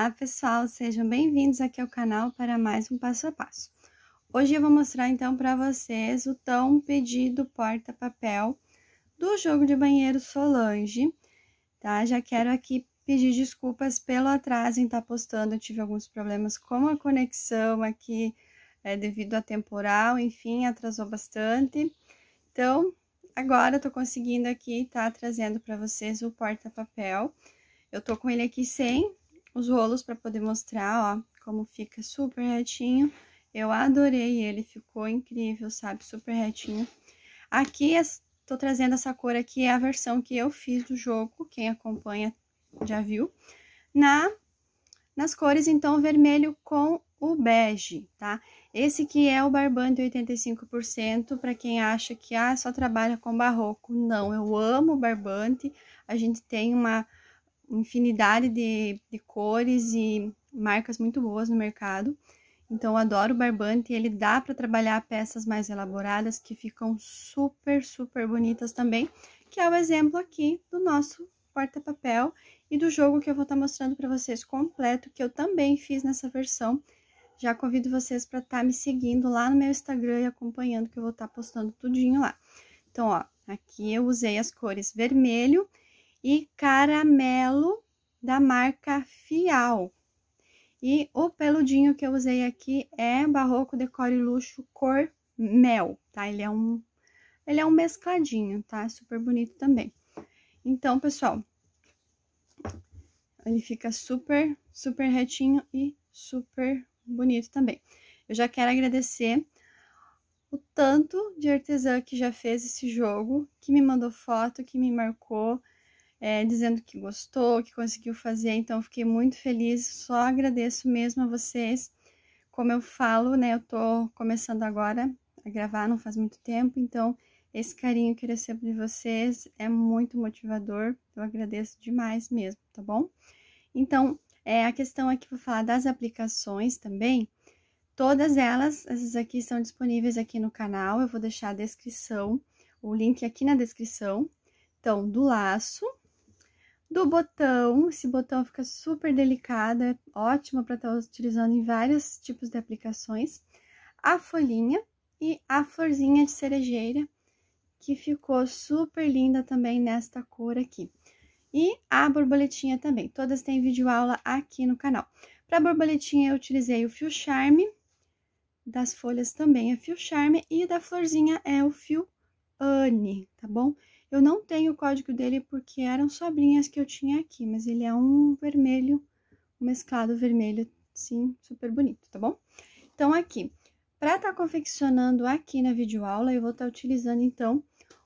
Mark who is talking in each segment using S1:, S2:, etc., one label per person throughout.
S1: Olá pessoal, sejam bem-vindos aqui ao canal para mais um passo a passo. Hoje eu vou mostrar então para vocês o tão pedido porta-papel do jogo de banheiro Solange, tá? Já quero aqui pedir desculpas pelo atraso em estar tá postando, eu tive alguns problemas com a conexão aqui é, devido a temporal, enfim, atrasou bastante. Então, agora eu tô conseguindo aqui estar tá, trazendo para vocês o porta-papel. Eu tô com ele aqui sem, os rolos para poder mostrar, ó, como fica super retinho. Eu adorei ele, ficou incrível, sabe? Super retinho. Aqui, tô trazendo essa cor aqui, é a versão que eu fiz do jogo, quem acompanha já viu. Na, nas cores, então, vermelho com o bege, tá? Esse que é o barbante 85%, para quem acha que ah, só trabalha com barroco. Não, eu amo barbante. A gente tem uma infinidade de, de cores e marcas muito boas no mercado. Então, adoro o barbante. Ele dá para trabalhar peças mais elaboradas que ficam super, super bonitas também. Que é o exemplo aqui do nosso porta-papel e do jogo que eu vou estar tá mostrando para vocês completo, que eu também fiz nessa versão. Já convido vocês para estar tá me seguindo lá no meu Instagram e acompanhando, que eu vou estar tá postando tudinho lá. Então, ó, aqui eu usei as cores vermelho e caramelo da marca Fial. E o peludinho que eu usei aqui é Barroco Decore Luxo cor mel, tá? Ele é um ele é um mescladinho, tá? Super bonito também. Então, pessoal, ele fica super, super retinho e super bonito também. Eu já quero agradecer o tanto de artesã que já fez esse jogo, que me mandou foto, que me marcou, é, dizendo que gostou, que conseguiu fazer, então fiquei muito feliz, só agradeço mesmo a vocês. Como eu falo, né, eu tô começando agora a gravar, não faz muito tempo, então esse carinho que eu recebo de vocês é muito motivador, eu agradeço demais mesmo, tá bom? Então, é, a questão aqui, vou falar das aplicações também, todas elas, essas aqui estão disponíveis aqui no canal, eu vou deixar a descrição, o link aqui na descrição, então, do laço, do botão. Esse botão fica super delicado, é ótimo para estar tá utilizando em vários tipos de aplicações. A folhinha e a florzinha de cerejeira, que ficou super linda também nesta cor aqui. E a borboletinha também, todas têm vídeo aula aqui no canal. Para a borboletinha eu utilizei o fio charme, das folhas também é fio charme e da florzinha é o fio Anne, tá bom? Eu não tenho o código dele porque eram sobrinhas que eu tinha aqui, mas ele é um vermelho, um mesclado vermelho, sim, super bonito, tá bom? Então, aqui, para estar tá confeccionando aqui na videoaula, eu vou estar tá utilizando, então,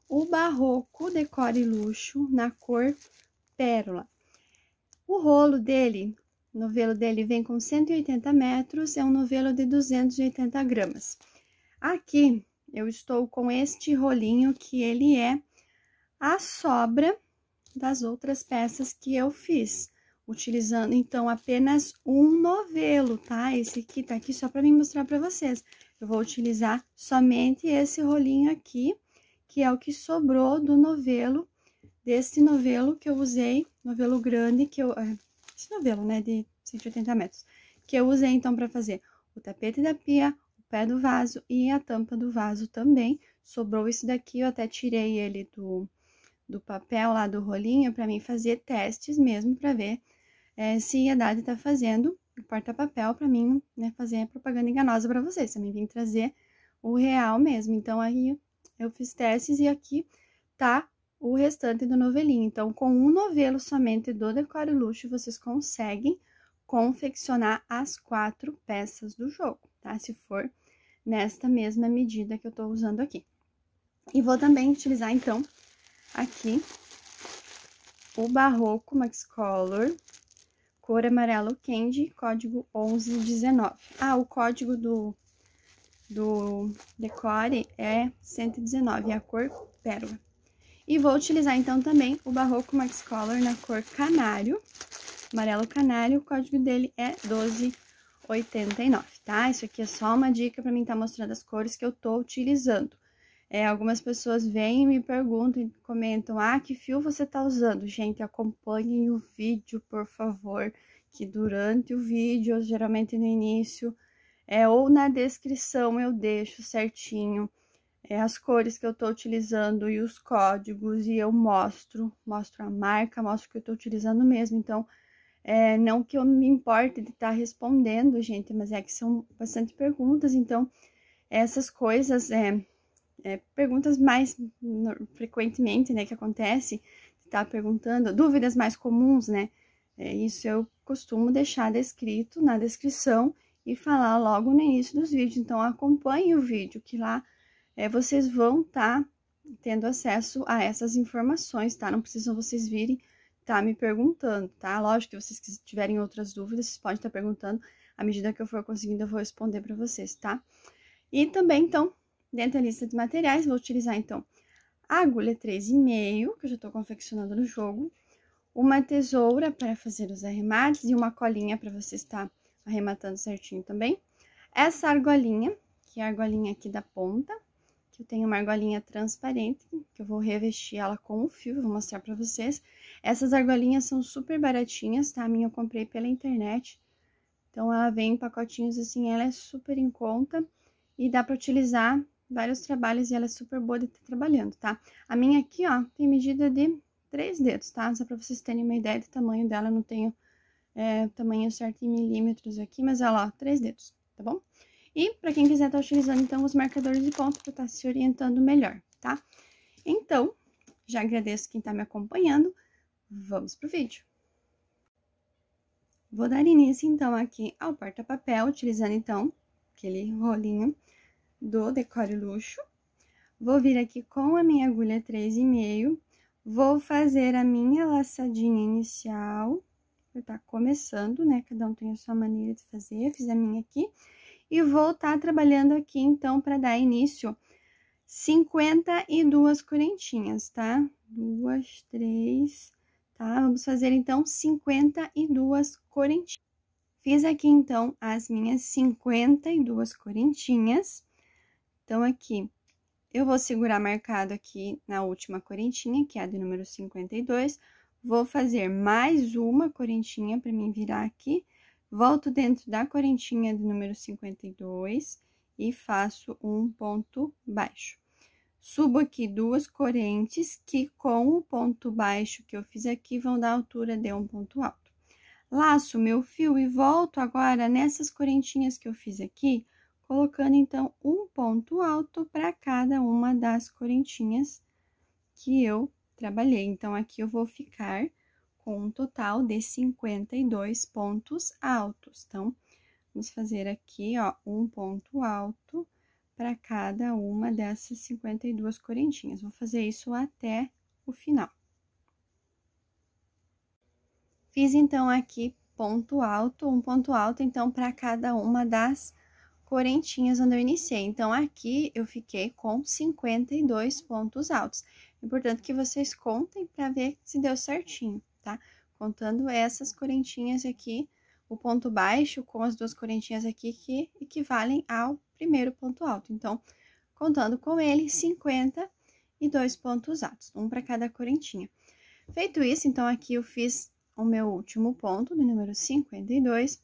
S1: o Barroco Decore Luxo na cor Pérola. O rolo dele, o novelo dele vem com 180 metros, é um novelo de 280 gramas. Aqui, eu estou com este rolinho que ele é a sobra das outras peças que eu fiz, utilizando então apenas um novelo, tá? Esse aqui tá aqui só para mim mostrar para vocês. Eu vou utilizar somente esse rolinho aqui, que é o que sobrou do novelo, desse novelo que eu usei, novelo grande, que eu... É, esse novelo, né, de 180 metros, que eu usei, então, para fazer o tapete da pia, o pé do vaso e a tampa do vaso também. Sobrou esse daqui, eu até tirei ele do do papel lá do rolinho para mim fazer testes mesmo para ver é, se a Dade está fazendo o porta-papel para mim né, fazer propaganda enganosa para vocês, também vim trazer o real mesmo. Então aí eu fiz testes e aqui tá o restante do novelinho. Então com um novelo somente do Decoro Luxo vocês conseguem confeccionar as quatro peças do jogo, tá? Se for nesta mesma medida que eu tô usando aqui. E vou também utilizar então Aqui, o Barroco Max Color, cor amarelo Candy, código 1119. Ah, o código do, do decore é 119, é a cor pérola. E vou utilizar, então, também o Barroco Max Color na cor canário, amarelo canário, o código dele é 1289, tá? Isso aqui é só uma dica para mim estar tá mostrando as cores que eu tô utilizando. É, algumas pessoas vêm e me perguntam e comentam: ah, que fio você está usando? Gente, acompanhem o vídeo, por favor. Que durante o vídeo, geralmente no início, é, ou na descrição eu deixo certinho é, as cores que eu estou utilizando e os códigos e eu mostro, mostro a marca, mostro que eu estou utilizando mesmo. Então, é, não que eu me importe de estar tá respondendo, gente, mas é que são bastante perguntas. Então, essas coisas é, é, perguntas mais frequentemente, né, que acontece, tá perguntando, dúvidas mais comuns, né? É, isso eu costumo deixar descrito na descrição e falar logo no início dos vídeos. Então, acompanhe o vídeo, que lá é, vocês vão estar tá tendo acesso a essas informações, tá? Não precisam vocês virem tá me perguntando, tá? Lógico que vocês que tiverem outras dúvidas, vocês podem estar tá perguntando. À medida que eu for conseguindo, eu vou responder para vocês, tá? E também, então, Dentro da lista de materiais, vou utilizar então a agulha 3,5, que eu já estou confeccionando no jogo, uma tesoura para fazer os arremates e uma colinha para você estar arrematando certinho também. Essa argolinha, que é a argolinha aqui da ponta, que eu tenho uma argolinha transparente, que eu vou revestir ela com o fio, vou mostrar para vocês. Essas argolinhas são super baratinhas, tá? A minha eu comprei pela internet, então ela vem em pacotinhos assim, ela é super em conta e dá para utilizar vários trabalhos e ela é super boa de estar tá trabalhando, tá? A minha aqui, ó, tem medida de três dedos, tá? Só pra vocês terem uma ideia do tamanho dela, eu não tenho é, tamanho certo em milímetros aqui, mas ela, ó, três dedos, tá bom? E pra quem quiser tá utilizando, então, os marcadores de ponto pra estar tá se orientando melhor, tá? Então, já agradeço quem tá me acompanhando, vamos pro vídeo. Vou dar início, então, aqui ao porta-papel, utilizando, então, aquele rolinho do Decore Luxo. Vou vir aqui com a minha agulha 3,5, vou fazer a minha laçadinha inicial, eu tá começando, né? Cada um tem a sua maneira de fazer, fiz a minha aqui. E vou estar tá trabalhando aqui, então, para dar início, 52 correntinhas, tá? Duas, três, tá? Vamos fazer, então, 52 correntinhas. Fiz aqui, então, as minhas 52 correntinhas. Então, aqui, eu vou segurar marcado aqui na última correntinha, que é a de número 52. Vou fazer mais uma correntinha para mim virar aqui. Volto dentro da correntinha de número 52 e faço um ponto baixo. Subo aqui duas correntes que com o ponto baixo que eu fiz aqui vão dar altura de um ponto alto. Laço meu fio e volto agora nessas correntinhas que eu fiz aqui colocando então um ponto alto para cada uma das correntinhas que eu trabalhei. Então, aqui eu vou ficar com um total de 52 pontos altos. Então, vamos fazer aqui, ó, um ponto alto para cada uma dessas 52 correntinhas. Vou fazer isso até o final. Fiz, então, aqui ponto alto, um ponto alto, então, para cada uma das correntinhas onde eu iniciei. Então, aqui eu fiquei com 52 pontos altos. importante que vocês contem para ver se deu certinho, tá? Contando essas correntinhas aqui, o ponto baixo com as duas correntinhas aqui que equivalem ao primeiro ponto alto. Então, contando com ele, 52 pontos altos, um para cada correntinha. Feito isso, então, aqui eu fiz o meu último ponto, do número 52,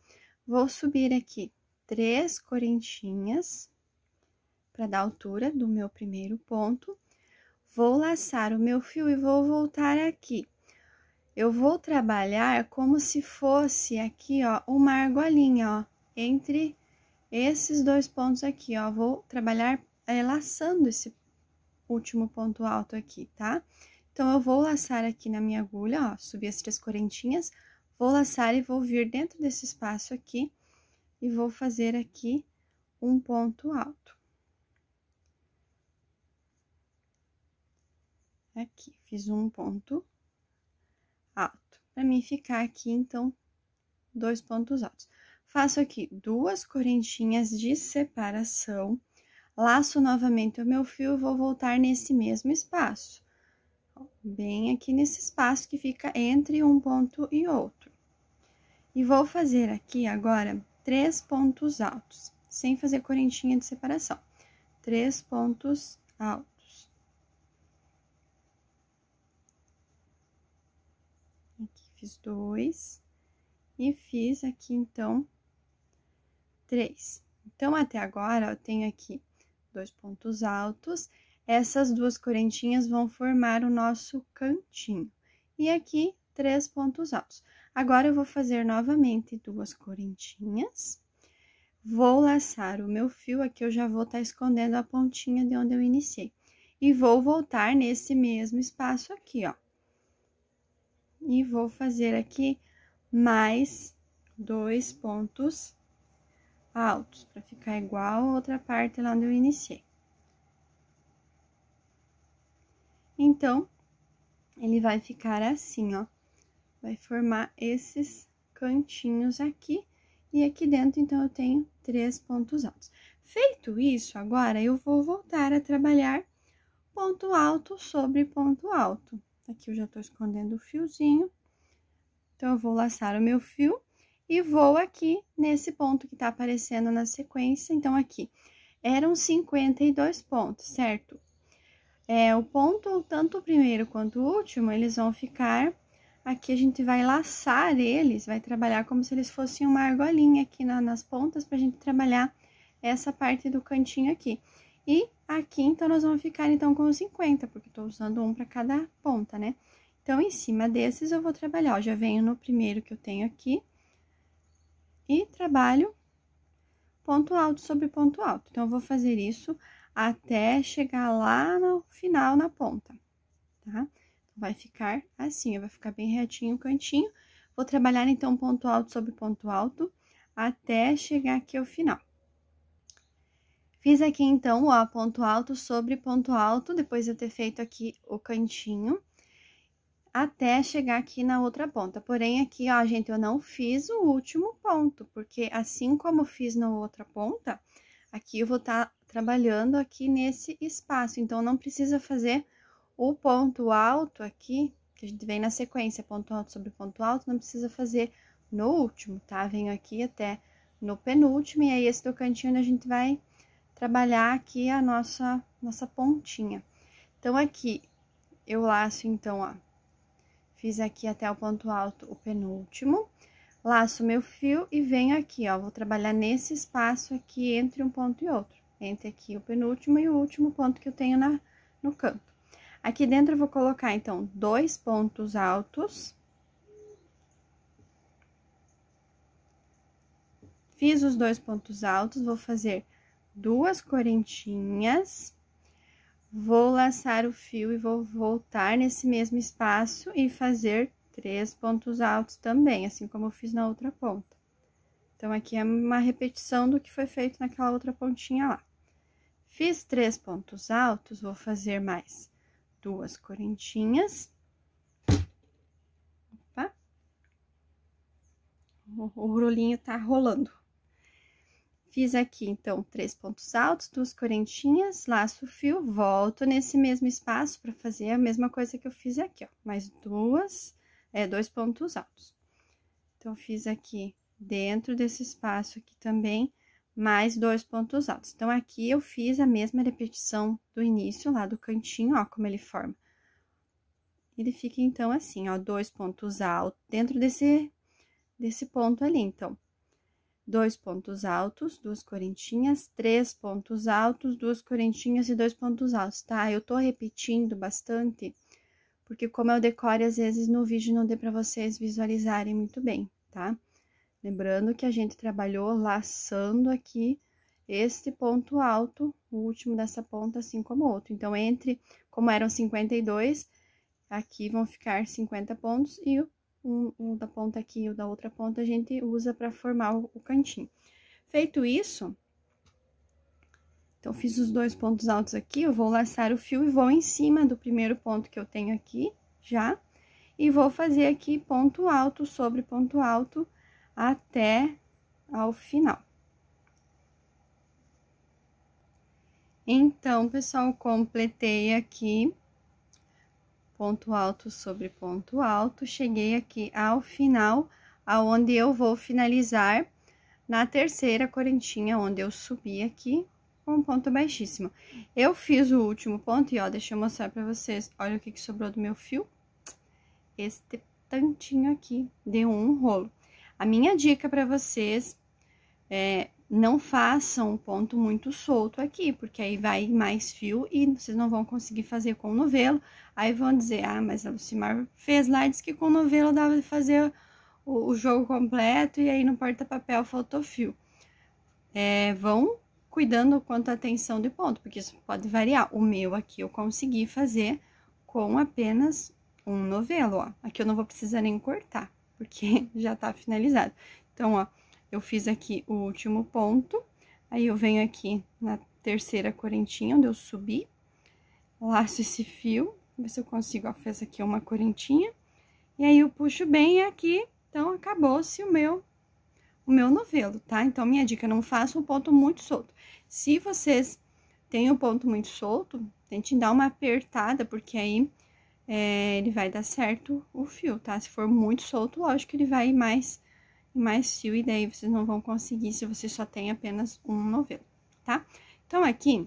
S1: vou subir aqui três correntinhas para dar altura do meu primeiro ponto. Vou laçar o meu fio e vou voltar aqui. Eu vou trabalhar como se fosse aqui, ó, uma argolinha, ó, entre esses dois pontos aqui, ó. Vou trabalhar é, laçando esse último ponto alto aqui, tá? Então, eu vou laçar aqui na minha agulha, ó, subir as três correntinhas, vou laçar e vou vir dentro desse espaço aqui e vou fazer aqui um ponto alto. Aqui, fiz um ponto alto. Para mim ficar aqui, então, dois pontos altos. Faço aqui duas correntinhas de separação, laço novamente o meu fio, vou voltar nesse mesmo espaço. Bem aqui nesse espaço que fica entre um ponto e outro. E vou fazer aqui agora três pontos altos, sem fazer correntinha de separação. Três pontos altos. Aqui fiz dois e fiz aqui, então, três. Então, até agora, eu tenho aqui dois pontos altos. Essas duas correntinhas vão formar o nosso cantinho. E aqui, três pontos altos. Agora, eu vou fazer novamente duas correntinhas. Vou laçar o meu fio, aqui eu já vou estar tá escondendo a pontinha de onde eu iniciei. E vou voltar nesse mesmo espaço aqui, ó. E vou fazer aqui mais dois pontos altos, para ficar igual a outra parte lá onde eu iniciei. Então, ele vai ficar assim, ó. Vai formar esses cantinhos aqui. E aqui dentro, então, eu tenho três pontos altos. Feito isso, agora eu vou voltar a trabalhar ponto alto sobre ponto alto. Aqui eu já tô escondendo o fiozinho. Então, eu vou laçar o meu fio e vou aqui nesse ponto que tá aparecendo na sequência. Então, aqui eram 52 pontos, certo? É, o ponto, tanto o primeiro quanto o último, eles vão ficar Aqui a gente vai laçar eles, vai trabalhar como se eles fossem uma argolinha aqui na, nas pontas pra gente trabalhar essa parte do cantinho aqui. E aqui, então, nós vamos ficar, então, com 50, porque eu tô usando um pra cada ponta, né? Então, em cima desses, eu vou trabalhar, ó, já venho no primeiro que eu tenho aqui e trabalho ponto alto sobre ponto alto. Então, eu vou fazer isso até chegar lá no final, na ponta, tá? vai ficar assim, vai ficar bem retinho o cantinho. Vou trabalhar, então, ponto alto sobre ponto alto até chegar aqui ao final. Fiz aqui, então, ó, ponto alto sobre ponto alto, depois de eu ter feito aqui o cantinho, até chegar aqui na outra ponta. Porém, aqui, ó, gente, eu não fiz o último ponto, porque assim como fiz na outra ponta, aqui eu vou estar tá trabalhando aqui nesse espaço. Então, não precisa fazer o ponto alto aqui, que a gente vem na sequência, ponto alto sobre ponto alto, não precisa fazer no último, tá? Venho aqui até no penúltimo, e aí esse do cantinho a gente vai trabalhar aqui a nossa, nossa pontinha. Então, aqui, eu laço, então, ó, fiz aqui até o ponto alto o penúltimo, laço meu fio e venho aqui, ó, vou trabalhar nesse espaço aqui entre um ponto e outro, entre aqui o penúltimo e o último ponto que eu tenho na, no canto. Aqui dentro eu vou colocar, então, dois pontos altos. Fiz os dois pontos altos, vou fazer duas correntinhas. Vou laçar o fio e vou voltar nesse mesmo espaço e fazer três pontos altos também, assim como eu fiz na outra ponta. Então, aqui é uma repetição do que foi feito naquela outra pontinha lá. Fiz três pontos altos, vou fazer mais duas correntinhas. Opa. O, o rolinho tá rolando. Fiz aqui, então, três pontos altos, duas correntinhas, laço o fio, volto nesse mesmo espaço para fazer a mesma coisa que eu fiz aqui, ó. Mais duas, é, dois pontos altos. Então, fiz aqui dentro desse espaço aqui também, mais dois pontos altos. Então, aqui eu fiz a mesma repetição do início, lá do cantinho, ó, como ele forma. Ele fica, então, assim, ó, dois pontos altos, dentro desse, desse ponto ali, então. Dois pontos altos, duas correntinhas, três pontos altos, duas correntinhas e dois pontos altos, tá? Eu tô repetindo bastante, porque como eu decore, às vezes, no vídeo não dê pra vocês visualizarem muito bem, Tá? Lembrando que a gente trabalhou laçando aqui este ponto alto, o último dessa ponta, assim como o outro. Então, entre, como eram 52, aqui vão ficar 50 pontos e o, um, um da ponta aqui e o da outra ponta a gente usa para formar o, o cantinho. Feito isso, então, fiz os dois pontos altos aqui, eu vou laçar o fio e vou em cima do primeiro ponto que eu tenho aqui, já. E vou fazer aqui ponto alto sobre ponto alto, até ao final. Então, pessoal, completei aqui ponto alto sobre ponto alto, cheguei aqui ao final, aonde eu vou finalizar na terceira correntinha, onde eu subi aqui com um ponto baixíssimo. Eu fiz o último ponto e, ó, deixa eu mostrar pra vocês, olha o que, que sobrou do meu fio. Este tantinho aqui, deu um rolo. A minha dica para vocês é não façam um ponto muito solto aqui, porque aí vai mais fio e vocês não vão conseguir fazer com o novelo. Aí vão dizer, ah, mas a Lucimar fez lá, disse que com o novelo dava de fazer o, o jogo completo e aí no porta-papel faltou fio. É, vão cuidando quanto à tensão de ponto, porque isso pode variar. O meu aqui eu consegui fazer com apenas um novelo, ó. Aqui eu não vou precisar nem cortar porque já tá finalizado. Então, ó, eu fiz aqui o último ponto, aí eu venho aqui na terceira correntinha, onde eu subi, laço esse fio, ver se eu consigo, ó, fez aqui uma correntinha, e aí eu puxo bem aqui, então, acabou-se o meu o meu novelo, tá? Então, minha dica, não faça um ponto muito solto. Se vocês têm um ponto muito solto, tentem dar uma apertada, porque aí é, ele vai dar certo o fio, tá? Se for muito solto, lógico que ele vai mais, mais fio, e daí vocês não vão conseguir se você só tem apenas um novelo, tá? Então, aqui,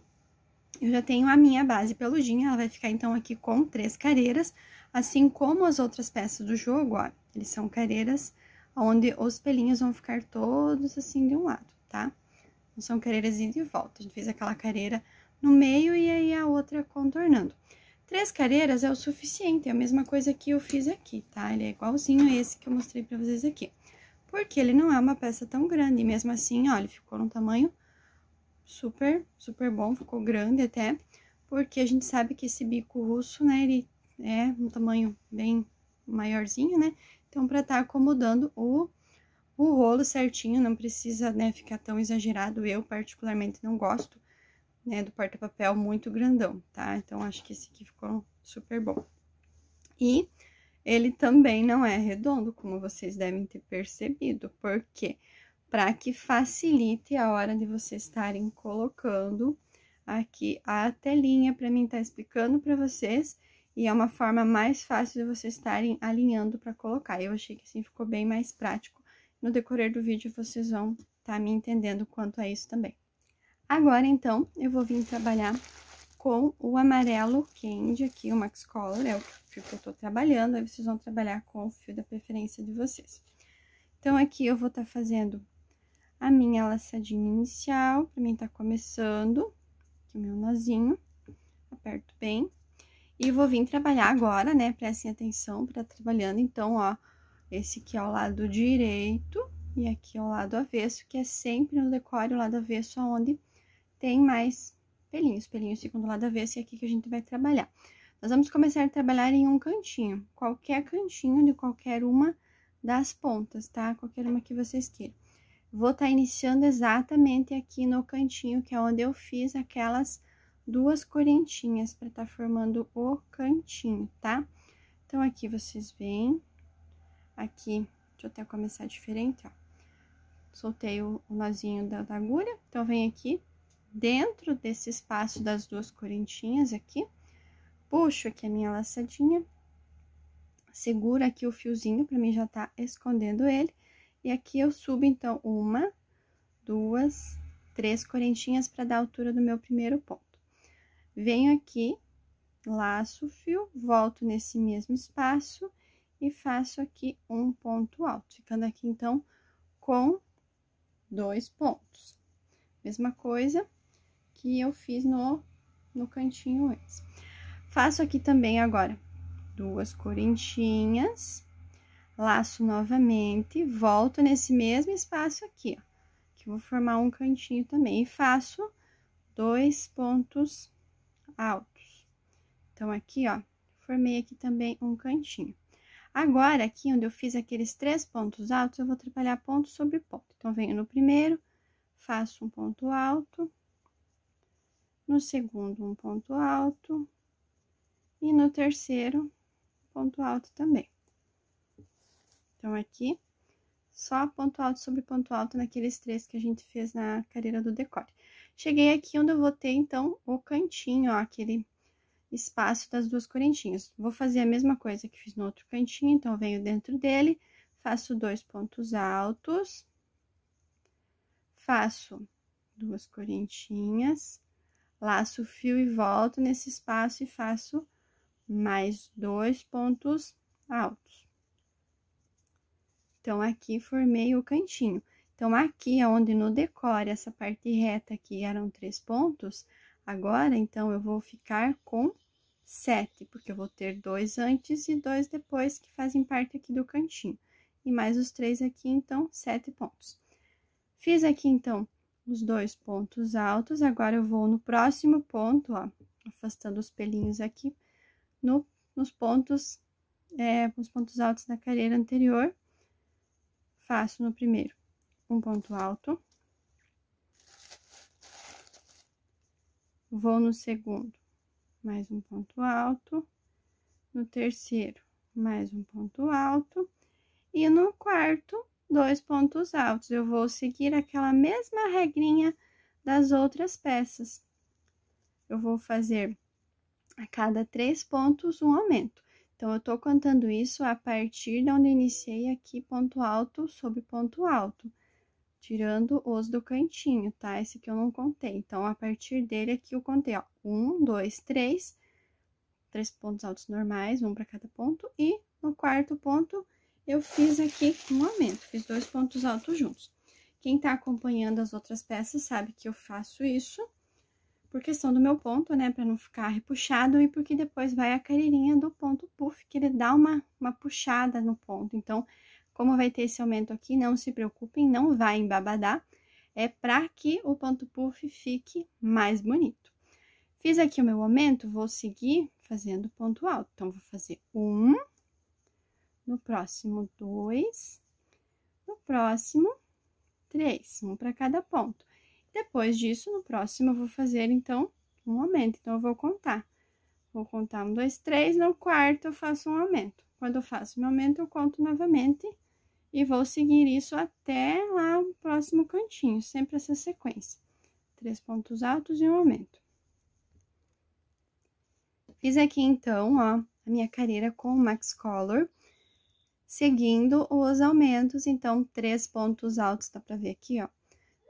S1: eu já tenho a minha base peludinha, ela vai ficar, então, aqui com três careiras, assim como as outras peças do jogo, ó, eles são careiras, onde os pelinhos vão ficar todos assim de um lado, tá? Não são careiras indo e volta, a gente fez aquela careira no meio e aí a outra contornando. Três careiras é o suficiente, é a mesma coisa que eu fiz aqui, tá? Ele é igualzinho a esse que eu mostrei pra vocês aqui. Porque ele não é uma peça tão grande, mesmo assim, ó, ele ficou num tamanho super, super bom, ficou grande até. Porque a gente sabe que esse bico russo, né, ele é um tamanho bem maiorzinho, né? Então, pra tá acomodando o o rolo certinho, não precisa, né, ficar tão exagerado. Eu, particularmente, não gosto né, do porta-papel muito grandão, tá? Então, acho que esse aqui ficou super bom. E ele também não é redondo, como vocês devem ter percebido, porque para que facilite a hora de vocês estarem colocando aqui a telinha para mim estar tá explicando para vocês e é uma forma mais fácil de vocês estarem alinhando para colocar. Eu achei que assim ficou bem mais prático. No decorrer do vídeo vocês vão estar tá me entendendo quanto a isso também. Agora, então, eu vou vir trabalhar com o amarelo candy aqui, o Max Color, é o fio que eu tô trabalhando, aí vocês vão trabalhar com o fio da preferência de vocês. Então, aqui eu vou estar tá fazendo a minha laçadinha inicial, pra mim tá começando, aqui meu nozinho, aperto bem. E vou vir trabalhar agora, né, prestem atenção pra tá trabalhando, então, ó, esse aqui é o lado direito e aqui é o lado avesso, que é sempre no decore o lado avesso aonde tem mais pelinhos. Pelinhos segundo do lado avesso e é aqui que a gente vai trabalhar. Nós vamos começar a trabalhar em um cantinho, qualquer cantinho de qualquer uma das pontas, tá? Qualquer uma que vocês queiram. Vou estar tá iniciando exatamente aqui no cantinho, que é onde eu fiz aquelas duas correntinhas para estar tá formando o cantinho, tá? Então, aqui vocês veem, aqui, deixa eu até começar diferente, ó. Soltei o, o nozinho da, da agulha, então, vem aqui, dentro desse espaço das duas correntinhas aqui, puxo aqui a minha laçadinha, seguro aqui o fiozinho, para mim já tá escondendo ele, e aqui eu subo, então, uma, duas, três correntinhas para dar a altura do meu primeiro ponto. Venho aqui, laço o fio, volto nesse mesmo espaço e faço aqui um ponto alto, ficando aqui, então, com dois pontos. Mesma coisa, que eu fiz no, no cantinho antes. Faço aqui também agora duas correntinhas, laço novamente, volto nesse mesmo espaço aqui, ó, que vou formar um cantinho também, e faço dois pontos altos. Então, aqui, ó, formei aqui também um cantinho. Agora, aqui onde eu fiz aqueles três pontos altos, eu vou trabalhar ponto sobre ponto. Então, venho no primeiro, faço um ponto alto, no segundo um ponto alto e no terceiro ponto alto também. Então, aqui, só ponto alto sobre ponto alto naqueles três que a gente fez na carreira do decote. Cheguei aqui onde eu vou ter, então, o cantinho, ó, aquele espaço das duas correntinhas. Vou fazer a mesma coisa que fiz no outro cantinho, então, venho dentro dele, faço dois pontos altos, faço duas correntinhas, laço o fio e volto nesse espaço e faço mais dois pontos altos. Então, aqui formei o cantinho. Então, aqui é onde no decore, essa parte reta aqui eram três pontos, agora, então, eu vou ficar com sete, porque eu vou ter dois antes e dois depois que fazem parte aqui do cantinho. E mais os três aqui, então, sete pontos. Fiz aqui, então, os dois pontos altos. Agora, eu vou no próximo ponto, ó, afastando os pelinhos aqui, no, nos pontos, é, os pontos altos da carreira anterior. Faço no primeiro um ponto alto. Vou no segundo, mais um ponto alto. No terceiro, mais um ponto alto. E no quarto, dois pontos altos. Eu vou seguir aquela mesma regrinha das outras peças. Eu vou fazer a cada três pontos um aumento. Então, eu tô contando isso a partir de onde iniciei aqui ponto alto sobre ponto alto, tirando os do cantinho, tá? Esse aqui eu não contei. Então, a partir dele aqui eu contei, ó, um, dois, três, três pontos altos normais, um para cada ponto, e no quarto ponto eu fiz aqui um aumento, fiz dois pontos altos juntos. Quem tá acompanhando as outras peças sabe que eu faço isso por questão do meu ponto, né, pra não ficar repuxado e porque depois vai a careirinha do ponto puff, que ele dá uma, uma puxada no ponto. Então, como vai ter esse aumento aqui, não se preocupem, não vai embabadar, é pra que o ponto puff fique mais bonito. Fiz aqui o meu aumento, vou seguir fazendo ponto alto. Então, vou fazer um, no próximo, dois, no próximo, três, um para cada ponto. Depois disso, no próximo, eu vou fazer, então, um aumento. Então, eu vou contar. Vou contar um, dois, três, no quarto eu faço um aumento. Quando eu faço meu aumento, eu conto novamente e vou seguir isso até lá o próximo cantinho, sempre essa sequência. Três pontos altos e um aumento. Fiz aqui, então, ó, a minha careira com o Max Color seguindo os aumentos. Então, três pontos altos, dá para ver aqui, ó.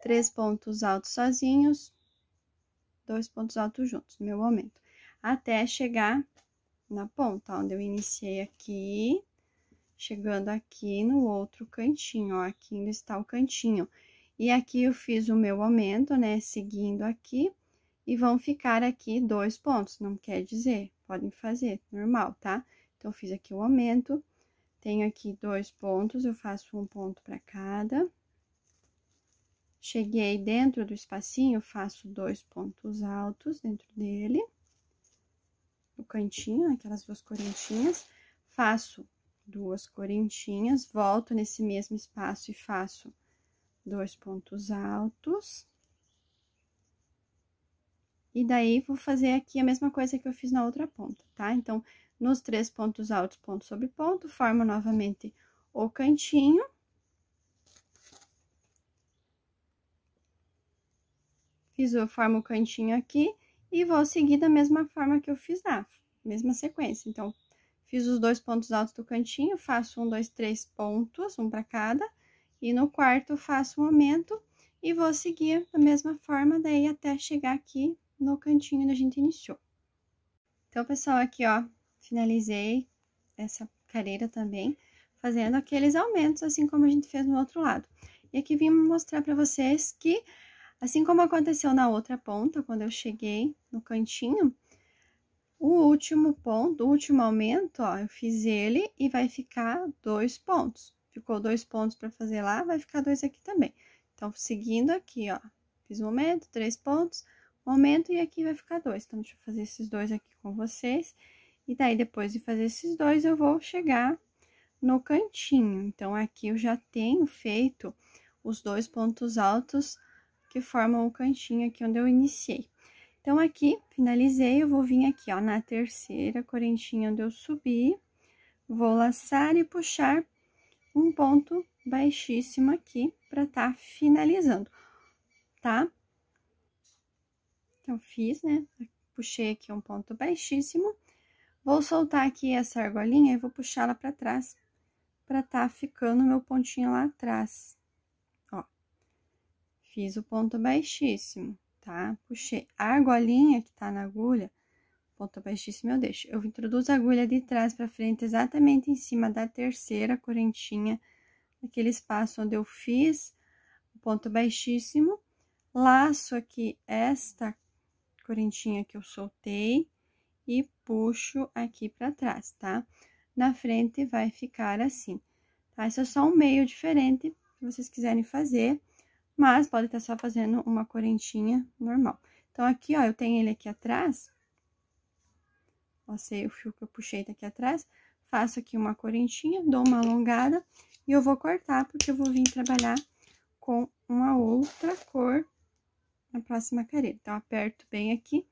S1: Três pontos altos sozinhos, dois pontos altos juntos, meu aumento. Até chegar na ponta, onde eu iniciei aqui, chegando aqui no outro cantinho, ó. Aqui ainda está o cantinho. E aqui eu fiz o meu aumento, né, seguindo aqui, e vão ficar aqui dois pontos, não quer dizer, podem fazer, normal, tá? Então, eu fiz aqui o aumento tenho aqui dois pontos, eu faço um ponto para cada. Cheguei dentro do espacinho, faço dois pontos altos dentro dele. No cantinho, aquelas duas correntinhas. Faço duas correntinhas, volto nesse mesmo espaço e faço dois pontos altos. E daí, vou fazer aqui a mesma coisa que eu fiz na outra ponta, tá? Então, nos três pontos altos, ponto sobre ponto, formo novamente o cantinho. Fiz o, formo o cantinho aqui e vou seguir da mesma forma que eu fiz lá, mesma sequência. Então, fiz os dois pontos altos do cantinho, faço um, dois, três pontos, um para cada, e no quarto faço um aumento e vou seguir da mesma forma daí até chegar aqui no cantinho onde a gente iniciou. Então, pessoal, aqui, ó, finalizei essa careira também, fazendo aqueles aumentos, assim como a gente fez no outro lado. E aqui vim mostrar para vocês que, assim como aconteceu na outra ponta, quando eu cheguei no cantinho, o último ponto, o último aumento, ó, eu fiz ele e vai ficar dois pontos. Ficou dois pontos para fazer lá, vai ficar dois aqui também. Então, seguindo aqui, ó, fiz um aumento, três pontos, um aumento, e aqui vai ficar dois. Então, deixa eu fazer esses dois aqui com vocês. E daí, depois de fazer esses dois, eu vou chegar no cantinho. Então, aqui eu já tenho feito os dois pontos altos que formam o cantinho aqui onde eu iniciei. Então, aqui, finalizei, eu vou vir aqui, ó, na terceira correntinha onde eu subi, vou laçar e puxar um ponto baixíssimo aqui para tá finalizando, tá? Então, fiz, né? Puxei aqui um ponto baixíssimo, Vou soltar aqui essa argolinha e vou puxá-la para trás, para tá ficando meu pontinho lá atrás. Ó, fiz o ponto baixíssimo, tá? Puxei a argolinha que tá na agulha, ponto baixíssimo eu deixo. Eu introduzo a agulha de trás para frente, exatamente em cima da terceira correntinha, naquele espaço onde eu fiz o ponto baixíssimo. Laço aqui esta correntinha que eu soltei e puxo aqui para trás, tá? Na frente vai ficar assim, tá? Isso é só um meio diferente, se vocês quiserem fazer, mas pode estar tá só fazendo uma correntinha normal. Então, aqui, ó, eu tenho ele aqui atrás, passei o fio que eu puxei daqui tá atrás, faço aqui uma correntinha, dou uma alongada e eu vou cortar, porque eu vou vir trabalhar com uma outra cor na próxima carreira. Então, aperto bem aqui,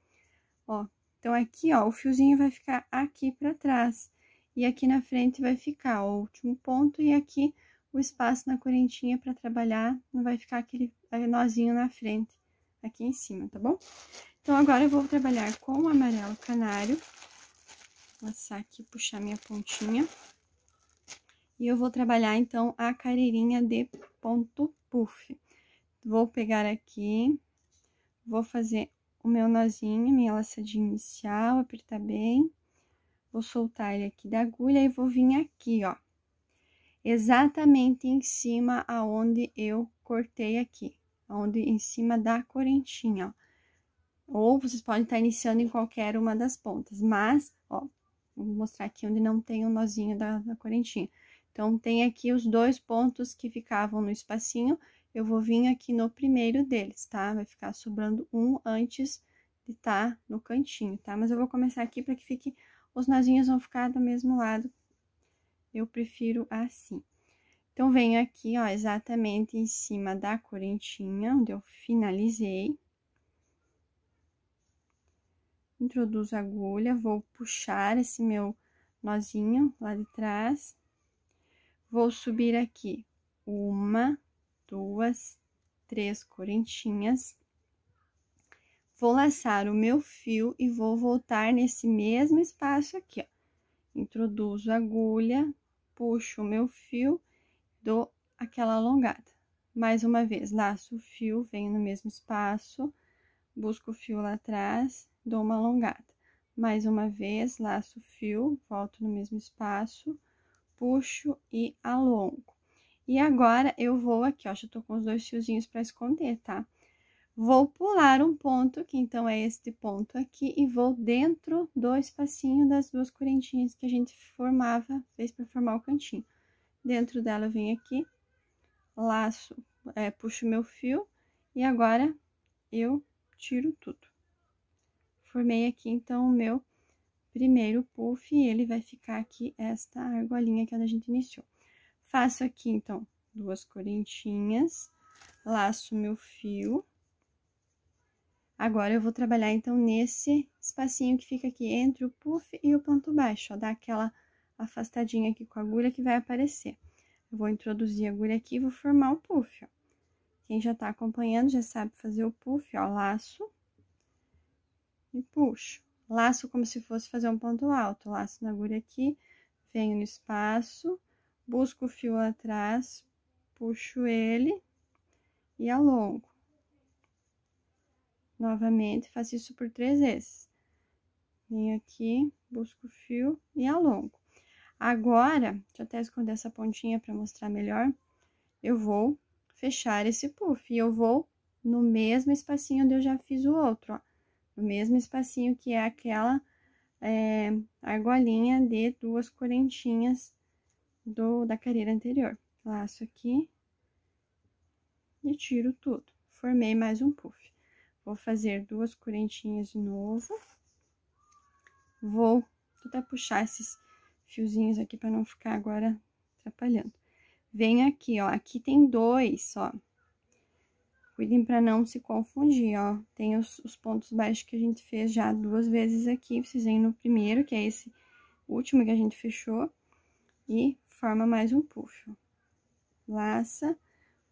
S1: ó, então, aqui, ó, o fiozinho vai ficar aqui pra trás. E aqui na frente vai ficar o último ponto e aqui o espaço na correntinha para trabalhar, não vai ficar aquele eh, nozinho na frente, aqui em cima, tá bom? Então, agora eu vou trabalhar com o amarelo canário. Passar aqui, puxar minha pontinha. E eu vou trabalhar, então, a careirinha de ponto puff. Vou pegar aqui, vou fazer o meu nozinho, minha laçadinha inicial, apertar bem. Vou soltar ele aqui da agulha e vou vir aqui, ó. Exatamente em cima aonde eu cortei aqui, aonde em cima da correntinha, ó. Ou vocês podem estar iniciando em qualquer uma das pontas, mas, ó, vou mostrar aqui onde não tem o nozinho da, da correntinha. Então, tem aqui os dois pontos que ficavam no espacinho eu vou vir aqui no primeiro deles, tá? Vai ficar sobrando um antes de tá no cantinho, tá? Mas eu vou começar aqui para que fique... Os nozinhos vão ficar do mesmo lado. Eu prefiro assim. Então, venho aqui, ó, exatamente em cima da correntinha, onde eu finalizei. Introduzo a agulha, vou puxar esse meu nozinho lá de trás. Vou subir aqui uma, duas, três correntinhas. Vou laçar o meu fio e vou voltar nesse mesmo espaço aqui, ó. Introduzo a agulha, puxo o meu fio, dou aquela alongada. Mais uma vez, laço o fio, venho no mesmo espaço, busco o fio lá atrás, dou uma alongada. Mais uma vez, laço o fio, volto no mesmo espaço, puxo e alongo. E agora eu vou aqui, ó, já tô com os dois fiozinhos para esconder, tá? Vou pular um ponto, que então é este ponto aqui, e vou dentro do espacinho das duas correntinhas que a gente formava, fez para formar o cantinho. Dentro dela eu venho aqui, laço, é, puxo meu fio, e agora eu tiro tudo. Formei aqui, então, o meu primeiro puff, e ele vai ficar aqui esta argolinha que é a gente iniciou. Faço aqui, então, duas correntinhas, laço meu fio. Agora, eu vou trabalhar, então, nesse espacinho que fica aqui entre o puff e o ponto baixo, ó, dá aquela afastadinha aqui com a agulha que vai aparecer. Eu vou introduzir a agulha aqui e vou formar o puff, ó. Quem já tá acompanhando já sabe fazer o puff, ó, laço e puxo. Laço como se fosse fazer um ponto alto, laço na agulha aqui, venho no espaço, busco o fio atrás, puxo ele e alongo. Novamente, faço isso por três vezes. Venho aqui, busco o fio e alongo. Agora, deixa eu até esconder essa pontinha para mostrar melhor. Eu vou fechar esse puff e eu vou no mesmo espacinho onde eu já fiz o outro, ó. No mesmo espacinho que é aquela é, argolinha de duas correntinhas do, da carreira anterior. Laço aqui e tiro tudo. Formei mais um puff. Vou fazer duas correntinhas de novo. Vou tentar puxar esses fiozinhos aqui para não ficar agora atrapalhando. Vem aqui, ó, aqui tem dois, ó. Cuidem para não se confundir, ó. Tem os, os, pontos baixos que a gente fez já duas vezes aqui. Vocês vêm no primeiro, que é esse último que a gente fechou. E forma mais um puxo. Laça,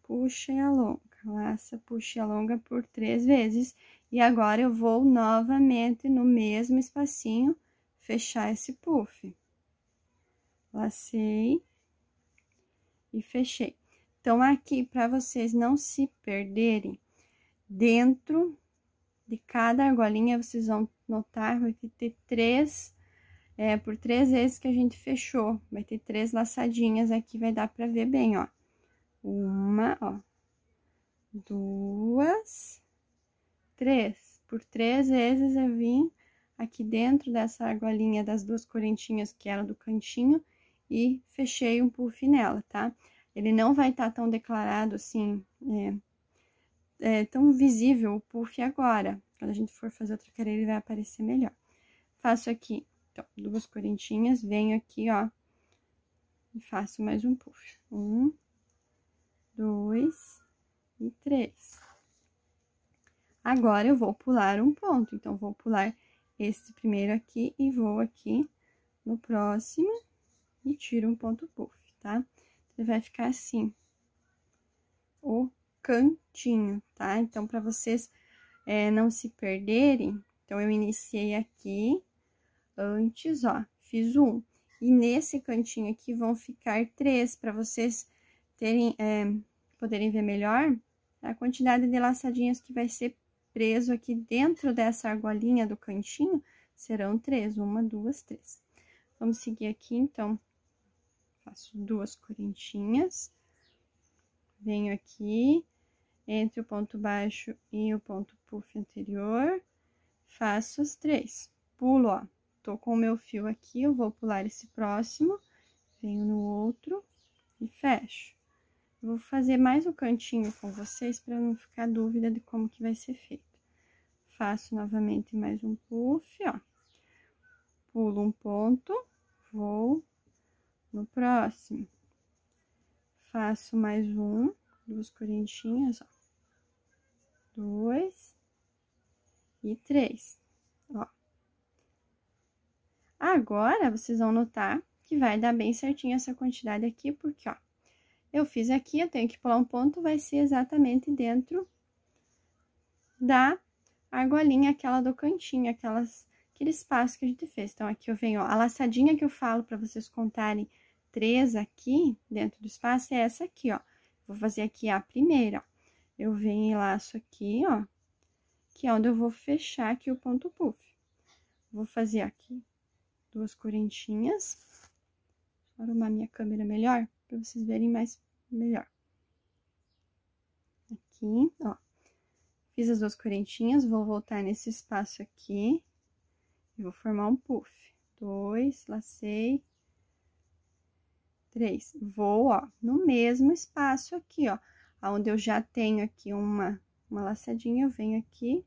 S1: puxa e alonga. Laça, puxa e alonga por três vezes. E agora, eu vou novamente no mesmo espacinho fechar esse puff. Lacei e fechei. Então, aqui, para vocês não se perderem, dentro de cada argolinha, vocês vão notar, vai ter três é, por três vezes que a gente fechou. Vai ter três laçadinhas aqui, vai dar pra ver bem, ó. Uma, ó. Duas, três. Por três vezes eu vim aqui dentro dessa argolinha das duas correntinhas que era do cantinho e fechei um puff nela, tá? Ele não vai estar tá tão declarado assim, é, é, tão visível o puff agora. Quando a gente for fazer outra careira, ele vai aparecer melhor. Faço aqui então, duas correntinhas, venho aqui, ó, e faço mais um puff Um, dois e três. Agora, eu vou pular um ponto, então, vou pular este primeiro aqui e vou aqui no próximo e tiro um ponto puff, tá? Ele vai ficar assim, o cantinho, tá? Então, para vocês é, não se perderem, então, eu iniciei aqui, antes, ó, fiz um. E nesse cantinho aqui vão ficar três, para vocês terem, é, poderem ver melhor a quantidade de laçadinhas que vai ser preso aqui dentro dessa argolinha do cantinho, serão três, uma, duas, três. Vamos seguir aqui, então, faço duas correntinhas, venho aqui, entre o ponto baixo e o ponto puff anterior, faço as três, pulo, ó, tô com o meu fio aqui, eu vou pular esse próximo, venho no outro e fecho. vou fazer mais um cantinho com vocês para não ficar dúvida de como que vai ser feito. Faço novamente mais um puff, ó. Pulo um ponto, vou no próximo. Faço mais um, duas correntinhas, ó. Dois e três. Agora, vocês vão notar que vai dar bem certinho essa quantidade aqui, porque, ó, eu fiz aqui, eu tenho que pular um ponto, vai ser exatamente dentro da argolinha, aquela do cantinho, aquelas, aquele espaço que a gente fez. Então, aqui eu venho, ó, a laçadinha que eu falo para vocês contarem três aqui, dentro do espaço, é essa aqui, ó. Vou fazer aqui a primeira, ó. Eu venho e laço aqui, ó, que é onde eu vou fechar aqui o ponto puff. Vou fazer aqui duas correntinhas. Vou arrumar minha câmera melhor, para vocês verem mais melhor. Aqui, ó. Fiz as duas correntinhas, vou voltar nesse espaço aqui e vou formar um puff. Dois, lacei, três. Vou, ó, no mesmo espaço aqui, ó, onde eu já tenho aqui uma, uma laçadinha, eu venho aqui,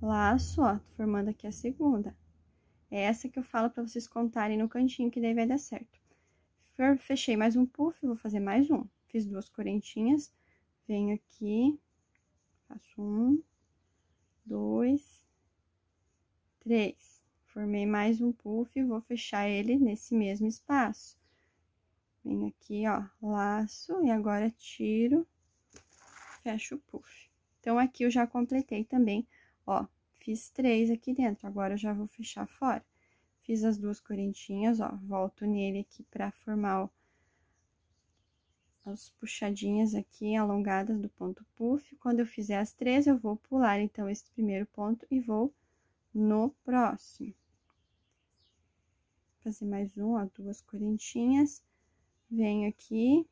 S1: laço, ó, formando aqui a segunda. É essa que eu falo para vocês contarem no cantinho, que daí vai dar certo. Fechei mais um puff, vou fazer mais um. Fiz duas correntinhas, venho aqui, faço um, dois, três. Formei mais um puff, vou fechar ele nesse mesmo espaço. Venho aqui, ó, laço, e agora tiro, fecho o puff. Então, aqui eu já completei também, ó, Fiz três aqui dentro, agora eu já vou fechar fora. Fiz as duas correntinhas, ó, volto nele aqui pra formar as puxadinhas aqui alongadas do ponto puff. Quando eu fizer as três, eu vou pular, então, esse primeiro ponto e vou no próximo. Fazer mais um, ó, duas correntinhas. Venho aqui.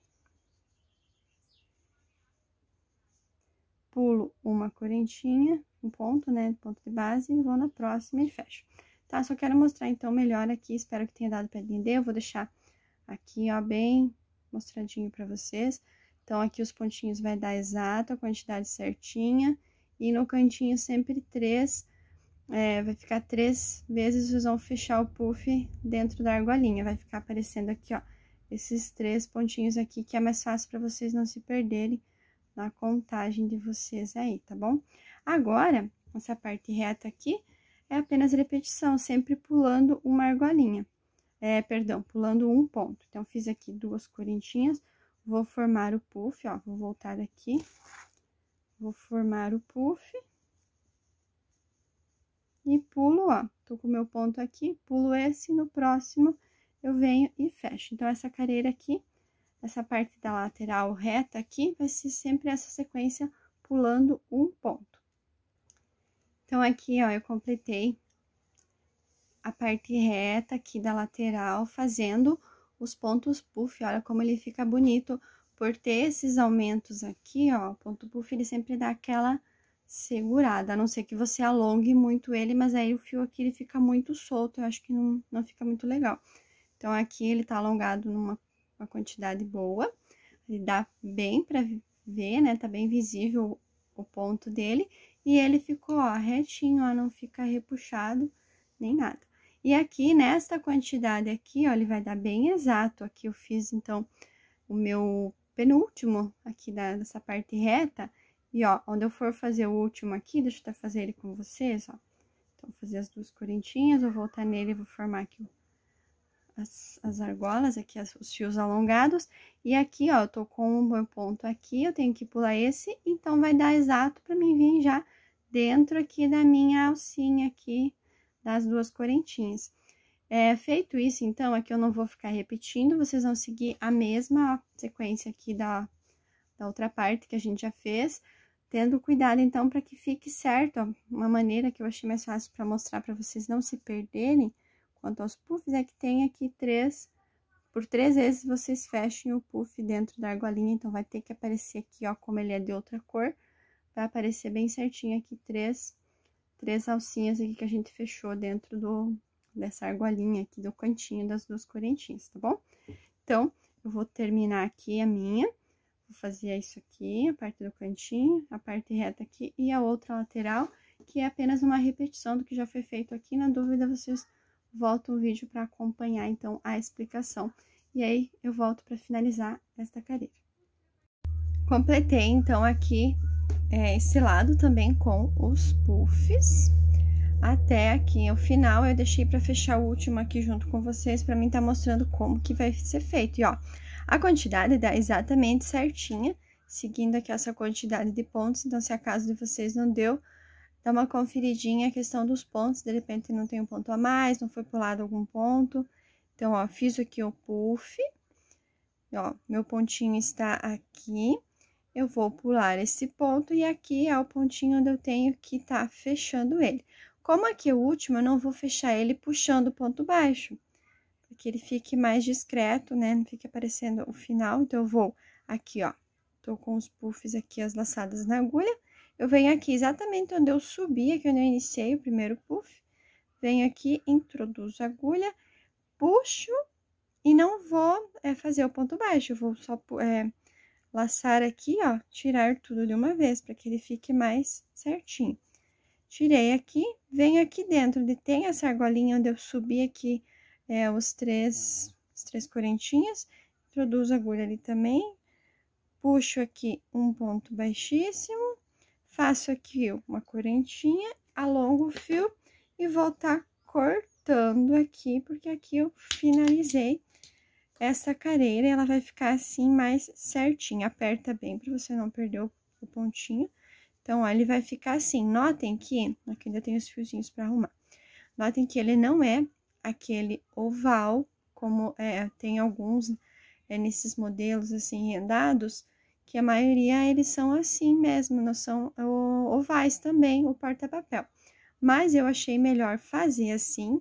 S1: Pulo uma correntinha um ponto, né, ponto de base, vou na próxima e fecho. Tá? Só quero mostrar, então, melhor aqui, espero que tenha dado pra entender, eu vou deixar aqui, ó, bem mostradinho pra vocês. Então, aqui os pontinhos vai dar exato, a quantidade certinha, e no cantinho sempre três, é, vai ficar três vezes, vocês vão fechar o puff dentro da argolinha, vai ficar aparecendo aqui, ó, esses três pontinhos aqui, que é mais fácil para vocês não se perderem na contagem de vocês aí, tá bom? Agora, essa parte reta aqui é apenas repetição, sempre pulando uma argolinha. É, perdão, pulando um ponto. Então, fiz aqui duas correntinhas, vou formar o puff, ó, vou voltar aqui, vou formar o puff. E pulo, ó, tô com o meu ponto aqui, pulo esse, no próximo eu venho e fecho. Então, essa careira aqui, essa parte da lateral reta aqui, vai ser sempre essa sequência pulando um ponto. Então, aqui, ó, eu completei a parte reta aqui da lateral, fazendo os pontos puff, olha como ele fica bonito. Por ter esses aumentos aqui, ó, ponto puff, ele sempre dá aquela segurada, a não ser que você alongue muito ele, mas aí o fio aqui, ele fica muito solto, eu acho que não, não fica muito legal. Então, aqui ele tá alongado numa uma quantidade boa, ele dá bem pra ver, né, tá bem visível o ponto dele. E ele ficou, ó, retinho, ó, não fica repuxado nem nada. E aqui, nesta quantidade aqui, ó, ele vai dar bem exato. Aqui eu fiz, então, o meu penúltimo aqui da, dessa parte reta. E, ó, onde eu for fazer o último aqui, deixa eu até fazer ele com vocês, ó. Então, vou fazer as duas correntinhas, vou voltar nele e vou formar aqui o as, as argolas, aqui as, os fios alongados. E aqui, ó, eu tô com um meu ponto aqui, eu tenho que pular esse, então vai dar exato pra mim vir já dentro aqui da minha alcinha aqui, das duas correntinhas. É, feito isso, então, aqui eu não vou ficar repetindo, vocês vão seguir a mesma sequência aqui da, da outra parte que a gente já fez, tendo cuidado, então, para que fique certo, ó, uma maneira que eu achei mais fácil para mostrar para vocês não se perderem, Quanto aos puffs, é que tem aqui três, por três vezes vocês fechem o puff dentro da argolinha, então vai ter que aparecer aqui, ó, como ele é de outra cor, vai aparecer bem certinho aqui três, três alcinhas aqui que a gente fechou dentro do, dessa argolinha aqui do cantinho das duas correntinhas, tá bom? Então, eu vou terminar aqui a minha, vou fazer isso aqui, a parte do cantinho, a parte reta aqui e a outra lateral, que é apenas uma repetição do que já foi feito aqui, na dúvida vocês volta um vídeo para acompanhar então a explicação. E aí eu volto para finalizar esta carreira. Completei então aqui é, esse lado também com os puffs. Até aqui o final, eu deixei para fechar o último aqui junto com vocês, para mim tá mostrando como que vai ser feito. E ó, a quantidade dá exatamente certinha, seguindo aqui essa quantidade de pontos, então se acaso de vocês não deu, dá uma conferidinha a questão dos pontos, de repente não tem um ponto a mais, não foi pulado algum ponto. Então, ó, fiz aqui o puff, ó, meu pontinho está aqui, eu vou pular esse ponto e aqui é o pontinho onde eu tenho que tá fechando ele. Como aqui é o último, eu não vou fechar ele puxando o ponto baixo, para que ele fique mais discreto, né, não fique aparecendo o final, então eu vou aqui, ó, tô com os puffs aqui, as laçadas na agulha, eu venho aqui exatamente onde eu subi, aqui onde eu iniciei o primeiro puff. Venho aqui, introduzo a agulha, puxo e não vou é, fazer o ponto baixo. Eu vou só é, laçar aqui, ó, tirar tudo de uma vez, para que ele fique mais certinho. Tirei aqui, venho aqui dentro onde tem essa argolinha onde eu subi aqui é, os três, as três correntinhas. Introduzo a agulha ali também, puxo aqui um ponto baixíssimo faço aqui uma correntinha, alongo o fio e vou tá cortando aqui, porque aqui eu finalizei essa careira, ela vai ficar assim mais certinha, aperta bem para você não perder o, o pontinho. Então, ó, ele vai ficar assim, notem que, aqui ainda tem os fiozinhos para arrumar, notem que ele não é aquele oval, como é, tem alguns é, nesses modelos assim rendados, que a maioria eles são assim mesmo, não são ovais também, o porta-papel. Mas eu achei melhor fazer assim,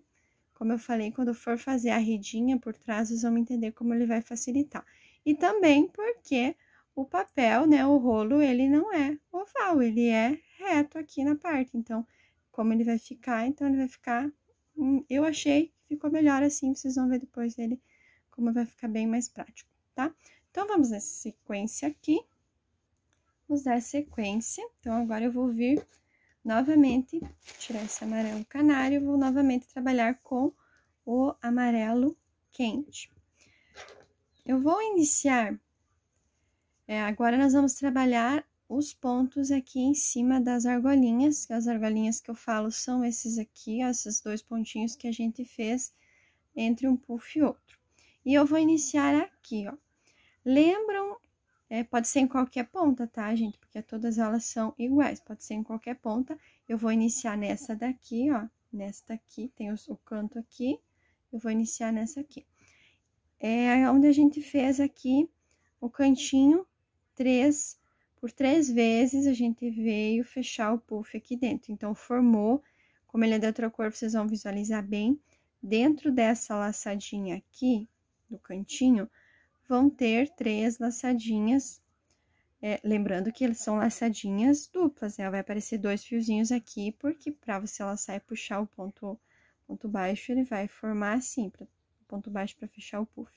S1: como eu falei, quando for fazer a redinha por trás, vocês vão entender como ele vai facilitar. E também porque o papel, né, o rolo, ele não é oval, ele é reto aqui na parte. Então, como ele vai ficar, então ele vai ficar... Hum, eu achei que ficou melhor assim, vocês vão ver depois dele como vai ficar bem mais prático, tá? Então, vamos nessa sequência aqui. Vamos dar sequência. Então, agora eu vou vir novamente, tirar esse amarelo canário, vou novamente trabalhar com o amarelo quente. Eu vou iniciar, é, agora nós vamos trabalhar os pontos aqui em cima das argolinhas, que as argolinhas que eu falo são esses aqui, ó, esses dois pontinhos que a gente fez entre um puff e outro. E eu vou iniciar aqui, ó lembram, é, pode ser em qualquer ponta, tá, gente? Porque todas elas são iguais, pode ser em qualquer ponta. Eu vou iniciar nessa daqui, ó, nesta aqui, tem os, o canto aqui, eu vou iniciar nessa aqui. É onde a gente fez aqui o cantinho, três, por três vezes a gente veio fechar o puff aqui dentro. Então, formou, como ele é de outra cor, vocês vão visualizar bem. Dentro dessa laçadinha aqui, do cantinho, vão ter três laçadinhas. É, lembrando que eles são laçadinhas duplas, né? Vai aparecer dois fiozinhos aqui, porque para você laçar e puxar o ponto, ponto baixo, ele vai formar assim, pra, ponto baixo para fechar o puff.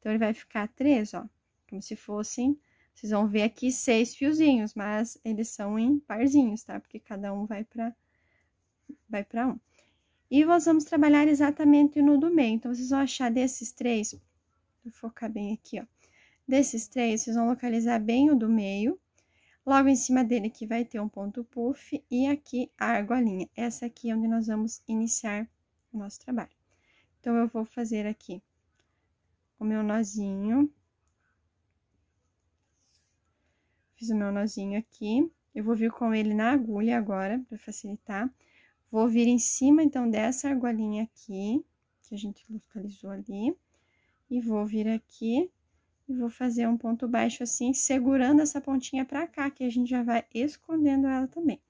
S1: Então, ele vai ficar três, ó, como se fossem... Vocês vão ver aqui seis fiozinhos, mas eles são em parzinhos, tá? Porque cada um vai para vai pra um. E nós vamos trabalhar exatamente no do meio. Então, vocês vão achar desses três Vou focar bem aqui, ó. Desses três, vocês vão localizar bem o do meio. Logo em cima dele aqui vai ter um ponto puff e aqui a argolinha. Essa aqui é onde nós vamos iniciar o nosso trabalho. Então, eu vou fazer aqui o meu nozinho. Fiz o meu nozinho aqui. Eu vou vir com ele na agulha agora, para facilitar. Vou vir em cima, então, dessa argolinha aqui, que a gente localizou ali e vou vir aqui e vou fazer um ponto baixo assim, segurando essa pontinha pra cá, que a gente já vai escondendo ela também,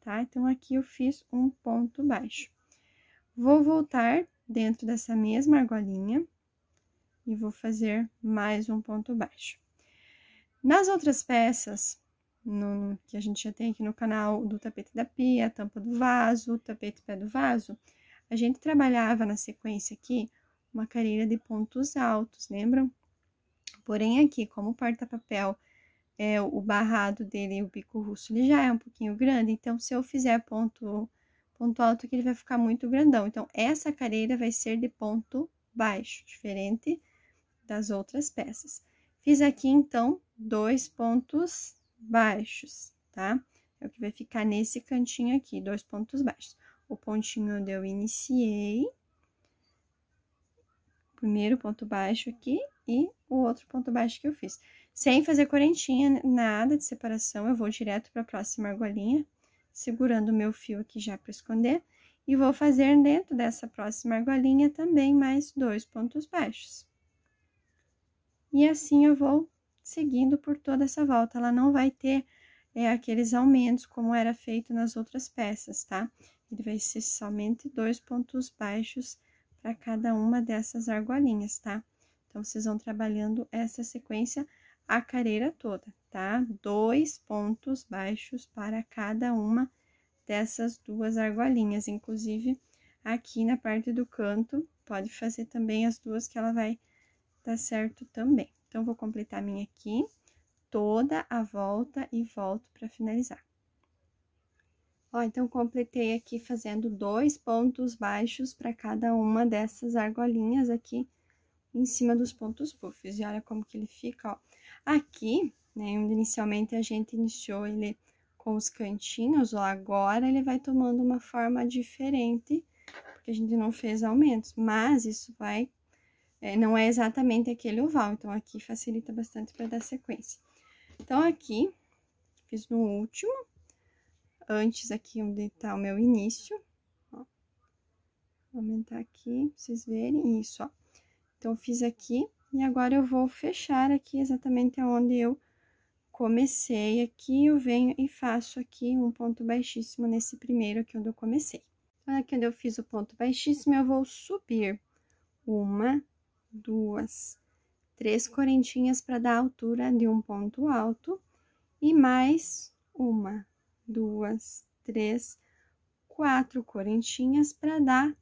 S1: tá? Então, aqui eu fiz um ponto baixo. Vou voltar dentro dessa mesma argolinha e vou fazer mais um ponto baixo. Nas outras peças, no, que a gente já tem aqui no canal do tapete da pia, tampa do vaso, tapete pé do vaso, a gente trabalhava na sequência aqui uma carreira de pontos altos, lembram? Porém, aqui, como o porta-papel, é, o barrado dele, o bico russo, ele já é um pouquinho grande, então se eu fizer ponto, ponto alto aqui, ele vai ficar muito grandão. Então, essa carreira vai ser de ponto baixo, diferente das outras peças. Fiz aqui, então, dois pontos baixos, tá? É o que vai ficar nesse cantinho aqui, dois pontos baixos. O pontinho onde eu iniciei, primeiro ponto baixo aqui e o outro ponto baixo que eu fiz. Sem fazer correntinha, nada de separação, eu vou direto para a próxima argolinha, segurando o meu fio aqui já para esconder. E vou fazer dentro dessa próxima argolinha também mais dois pontos baixos. E assim eu vou seguindo por toda essa volta. Ela não vai ter é, aqueles aumentos como era feito nas outras peças, tá? Ele vai ser somente dois pontos baixos para cada uma dessas argolinhas, tá? Então, vocês vão trabalhando essa sequência a careira toda, tá? Dois pontos baixos para cada uma dessas duas argolinhas, inclusive aqui na parte do canto, pode fazer também as duas que ela vai dar certo também. Então, vou completar minha aqui, toda a volta e volto para finalizar. Ó, então, completei aqui fazendo dois pontos baixos para cada uma dessas argolinhas aqui em cima dos pontos puffs. E olha como que ele fica, ó. Aqui, né, inicialmente a gente iniciou ele com os cantinhos, ó, agora ele vai tomando uma forma diferente, porque a gente não fez aumentos, mas isso vai... É, não é exatamente aquele oval, então aqui facilita bastante para dar sequência. Então, aqui, fiz no último, antes aqui onde tá o meu início, ó. Vou aumentar aqui pra vocês verem, isso, ó. Então, fiz aqui, e agora eu vou fechar aqui exatamente onde eu comecei aqui, eu venho e faço aqui um ponto baixíssimo nesse primeiro aqui onde eu comecei. Então, aqui onde eu fiz o ponto baixíssimo, eu vou subir uma, duas, três correntinhas para dar a altura de um ponto alto, e mais uma, duas, três, quatro correntinhas para dar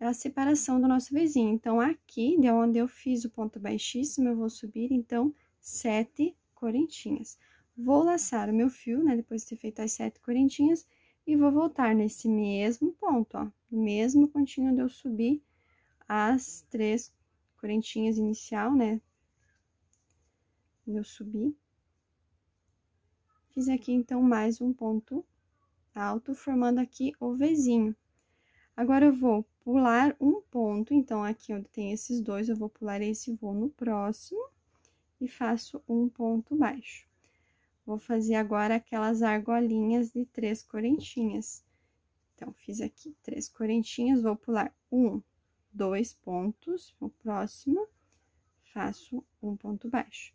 S1: a separação do nosso vizinho. Então, aqui, de onde eu fiz o ponto baixíssimo, eu vou subir, então, sete correntinhas. Vou laçar o meu fio, né, depois de ter feito as sete correntinhas, e vou voltar nesse mesmo ponto, ó, no mesmo pontinho onde eu subi as três correntinhas inicial, né, eu subi, Fiz aqui, então, mais um ponto alto, formando aqui o Vzinho. Agora, eu vou pular um ponto, então, aqui onde tem esses dois, eu vou pular esse vou no próximo e faço um ponto baixo. Vou fazer agora aquelas argolinhas de três correntinhas. Então, fiz aqui três correntinhas, vou pular um, dois pontos, o próximo, faço um ponto baixo.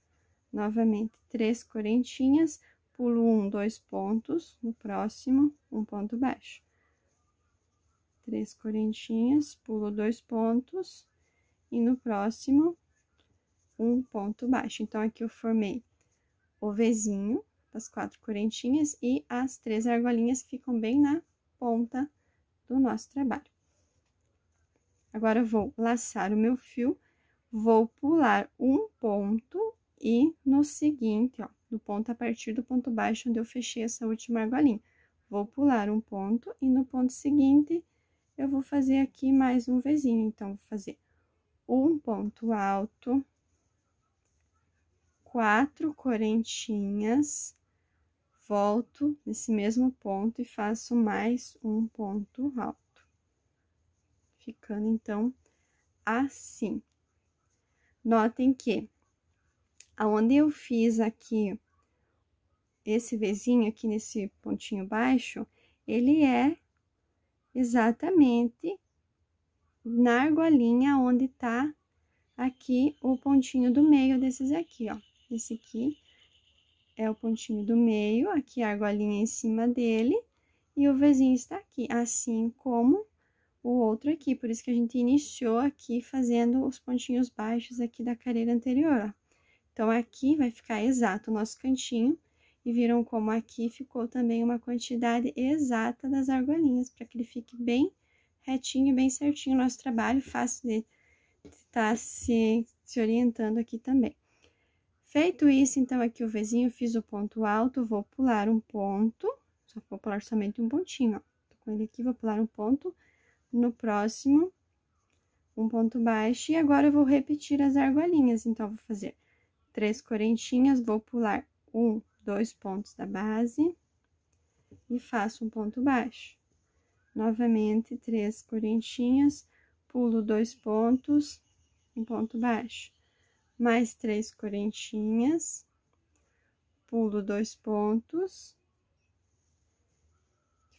S1: Novamente, três correntinhas, pulo um, dois pontos, no próximo, um ponto baixo. Três correntinhas, pulo dois pontos, e no próximo, um ponto baixo. Então, aqui eu formei o Vzinho, das quatro correntinhas, e as três argolinhas que ficam bem na ponta do nosso trabalho. Agora, eu vou laçar o meu fio, vou pular um ponto, e no seguinte, ó, do ponto a partir do ponto baixo onde eu fechei essa última argolinha. Vou pular um ponto e no ponto seguinte eu vou fazer aqui mais um vizinho. Então, vou fazer um ponto alto, quatro correntinhas, volto nesse mesmo ponto e faço mais um ponto alto. Ficando, então, assim. Notem que aonde eu fiz aqui esse vizinho aqui nesse pontinho baixo, ele é exatamente na argolinha onde tá aqui o pontinho do meio desses aqui, ó. Esse aqui é o pontinho do meio, aqui a argolinha em cima dele, e o vizinho está aqui, assim como o outro aqui. Por isso que a gente iniciou aqui fazendo os pontinhos baixos aqui da carreira anterior, ó. Então, aqui vai ficar exato o nosso cantinho. E viram como aqui ficou também uma quantidade exata das argolinhas, para que ele fique bem retinho, bem certinho o nosso trabalho, fácil de estar tá se, se orientando aqui também. Feito isso, então, aqui o vizinho, fiz o ponto alto, vou pular um ponto, só vou pular somente um pontinho, ó. Tô com ele aqui, vou pular um ponto, no próximo, um ponto baixo, e agora eu vou repetir as argolinhas, então, vou fazer três correntinhas, vou pular um, dois pontos da base e faço um ponto baixo. Novamente, três correntinhas, pulo dois pontos, um ponto baixo. Mais três correntinhas, pulo dois pontos,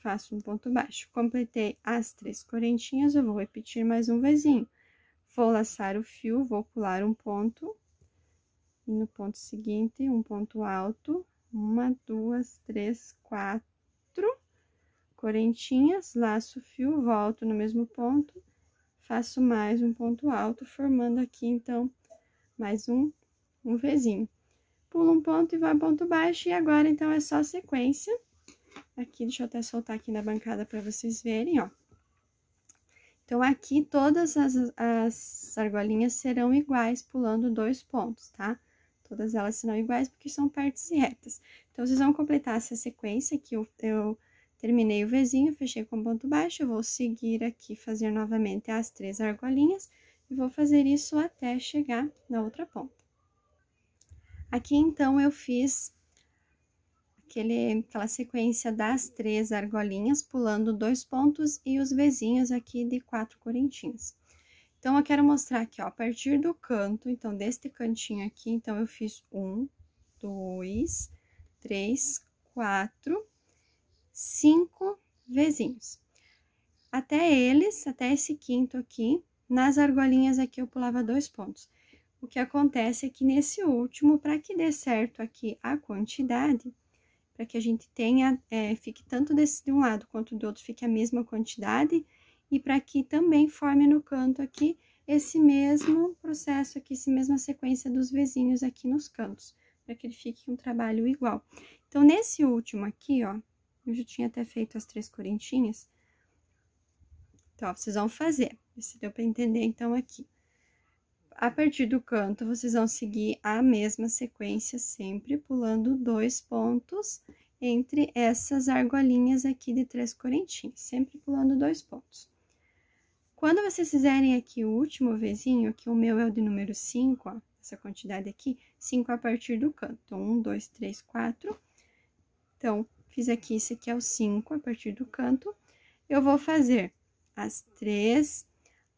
S1: faço um ponto baixo. Completei as três correntinhas, eu vou repetir mais um vezinho. Vou laçar o fio, vou pular um ponto, e no ponto seguinte, um ponto alto, uma, duas, três, quatro correntinhas, laço fio, volto no mesmo ponto, faço mais um ponto alto, formando aqui, então, mais um, um vezinho. Pulo um ponto e vai a ponto baixo, e agora, então, é só sequência. Aqui, deixa eu até soltar aqui na bancada para vocês verem, ó. Então, aqui, todas as, as argolinhas serão iguais, pulando dois pontos, tá? Tá? Todas elas serão iguais porque são partes retas. Então, vocês vão completar essa sequência que eu, eu terminei o vizinho, fechei com ponto baixo. Eu vou seguir aqui, fazer novamente as três argolinhas e vou fazer isso até chegar na outra ponta. Aqui, então, eu fiz aquele, aquela sequência das três argolinhas, pulando dois pontos e os vizinhos aqui de quatro corintinhas. Então, eu quero mostrar aqui, ó, a partir do canto, então, deste cantinho aqui, então, eu fiz um, dois, três, quatro, cinco vezinhos. Até eles, até esse quinto aqui, nas argolinhas aqui eu pulava dois pontos. O que acontece é que nesse último, para que dê certo aqui a quantidade, para que a gente tenha, é, fique tanto desse de um lado quanto do outro, fique a mesma quantidade, e para que também forme no canto aqui esse mesmo processo aqui, essa mesma sequência dos vizinhos aqui nos cantos, para que ele fique um trabalho igual. Então, nesse último aqui, ó, eu já tinha até feito as três correntinhas. Então, ó, vocês vão fazer, se deu para entender, então, aqui. A partir do canto, vocês vão seguir a mesma sequência sempre, pulando dois pontos entre essas argolinhas aqui de três correntinhas, sempre pulando dois pontos. Quando vocês fizerem aqui o último vizinho, que o meu é o de número 5, ó, essa quantidade aqui, 5 a partir do canto. 1, 2, 3, 4. Então, fiz aqui, esse aqui é o 5 a partir do canto. Eu vou fazer as três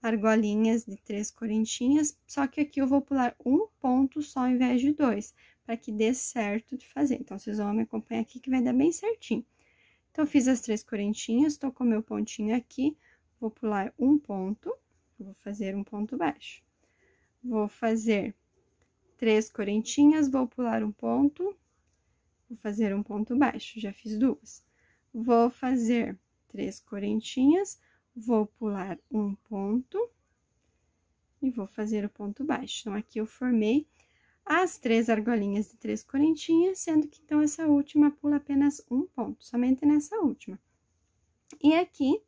S1: argolinhas de três correntinhas, só que aqui eu vou pular um ponto só ao invés de dois, para que dê certo de fazer. Então, vocês vão me acompanhar aqui que vai dar bem certinho. Então, fiz as três correntinhas, tô com meu pontinho aqui, Vou pular um ponto, vou fazer um ponto baixo. Vou fazer três correntinhas, vou pular um ponto, vou fazer um ponto baixo, já fiz duas. Vou fazer três correntinhas, vou pular um ponto e vou fazer o ponto baixo. Então, aqui eu formei as três argolinhas de três correntinhas, sendo que, então, essa última pula apenas um ponto, somente nessa última. E aqui,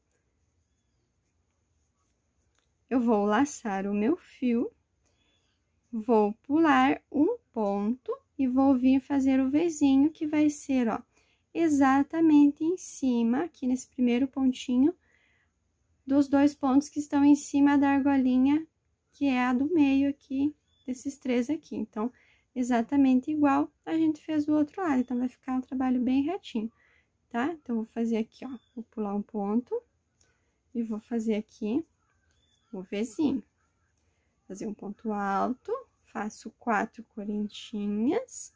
S1: eu vou laçar o meu fio, vou pular um ponto e vou vir fazer o vizinho que vai ser, ó, exatamente em cima, aqui nesse primeiro pontinho, dos dois pontos que estão em cima da argolinha, que é a do meio aqui, desses três aqui. Então, exatamente igual a gente fez do outro lado, então vai ficar um trabalho bem retinho, tá? Então, vou fazer aqui, ó, vou pular um ponto e vou fazer aqui o Vzinho. Fazer um ponto alto, faço quatro correntinhas,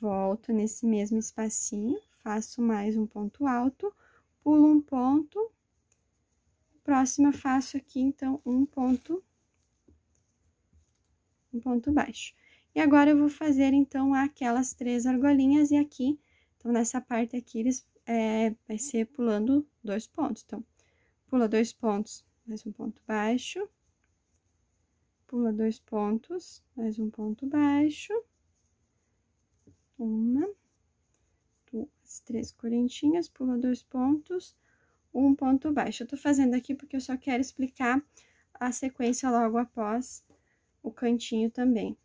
S1: volto nesse mesmo espacinho, faço mais um ponto alto, pulo um ponto, próxima faço aqui, então, um ponto, um ponto baixo. E agora, eu vou fazer, então, aquelas três argolinhas e aqui, então, nessa parte aqui, eles, é, vai ser pulando dois pontos. Então, pula dois pontos, mais um ponto baixo, pula dois pontos, mais um ponto baixo, uma, duas, três correntinhas, pula dois pontos, um ponto baixo. Eu tô fazendo aqui porque eu só quero explicar a sequência logo após o cantinho também.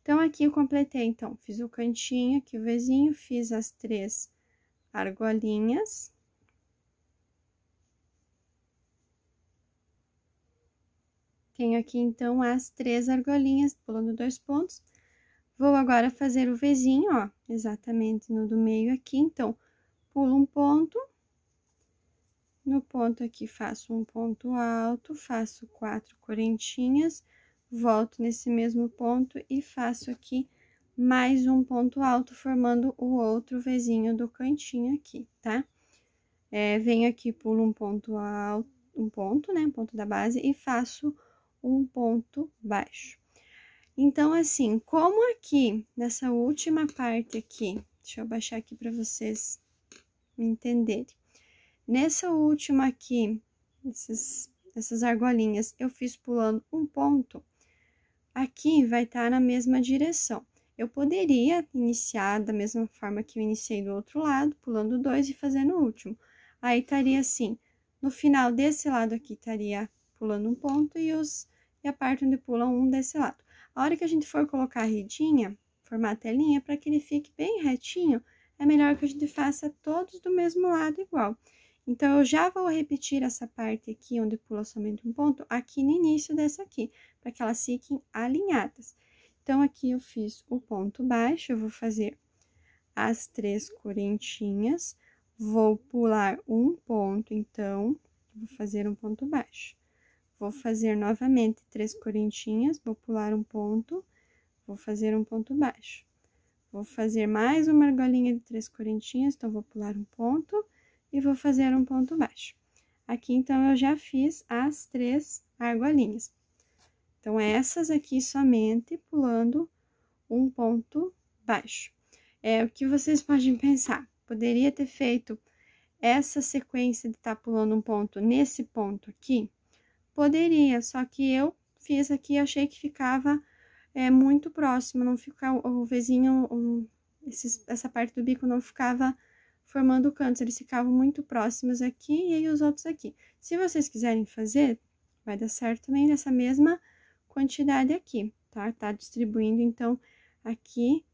S1: Então, aqui eu completei, então, fiz o cantinho, aqui o vizinho, fiz as três argolinhas, Tenho aqui, então, as três argolinhas, pulando dois pontos. Vou agora fazer o Vzinho, ó, exatamente no do meio aqui, então, pulo um ponto. No ponto aqui, faço um ponto alto, faço quatro correntinhas, volto nesse mesmo ponto e faço aqui mais um ponto alto, formando o outro Vzinho do cantinho aqui, tá? É, venho aqui, pulo um ponto alto, um ponto, né, um ponto da base, e faço um ponto baixo. Então, assim, como aqui, nessa última parte aqui, deixa eu baixar aqui para vocês me entenderem. Nessa última aqui, esses, essas argolinhas, eu fiz pulando um ponto, aqui vai estar tá na mesma direção. Eu poderia iniciar da mesma forma que eu iniciei do outro lado, pulando dois e fazendo o último. Aí, estaria assim, no final desse lado aqui, estaria pulando um ponto e os e a parte onde pula um desse lado. A hora que a gente for colocar a redinha, formar a telinha, para que ele fique bem retinho, é melhor que a gente faça todos do mesmo lado igual. Então, eu já vou repetir essa parte aqui, onde pula somente um ponto, aqui no início dessa aqui, para que elas fiquem alinhadas. Então, aqui eu fiz o ponto baixo, eu vou fazer as três correntinhas, vou pular um ponto, então, vou fazer um ponto baixo. Vou fazer novamente três correntinhas, vou pular um ponto, vou fazer um ponto baixo. Vou fazer mais uma argolinha de três correntinhas, então vou pular um ponto e vou fazer um ponto baixo. Aqui, então, eu já fiz as três argolinhas. Então, essas aqui somente pulando um ponto baixo. É o que vocês podem pensar. Poderia ter feito essa sequência de estar tá pulando um ponto nesse ponto aqui? Poderia, só que eu fiz aqui achei que ficava é, muito próximo, não ficava o, vizinho, um, esses, essa parte do bico não ficava formando cantos, eles ficavam muito próximos aqui e aí os outros aqui. Se vocês quiserem fazer, vai dar certo também nessa mesma quantidade aqui, tá? Tá distribuindo, então, aqui,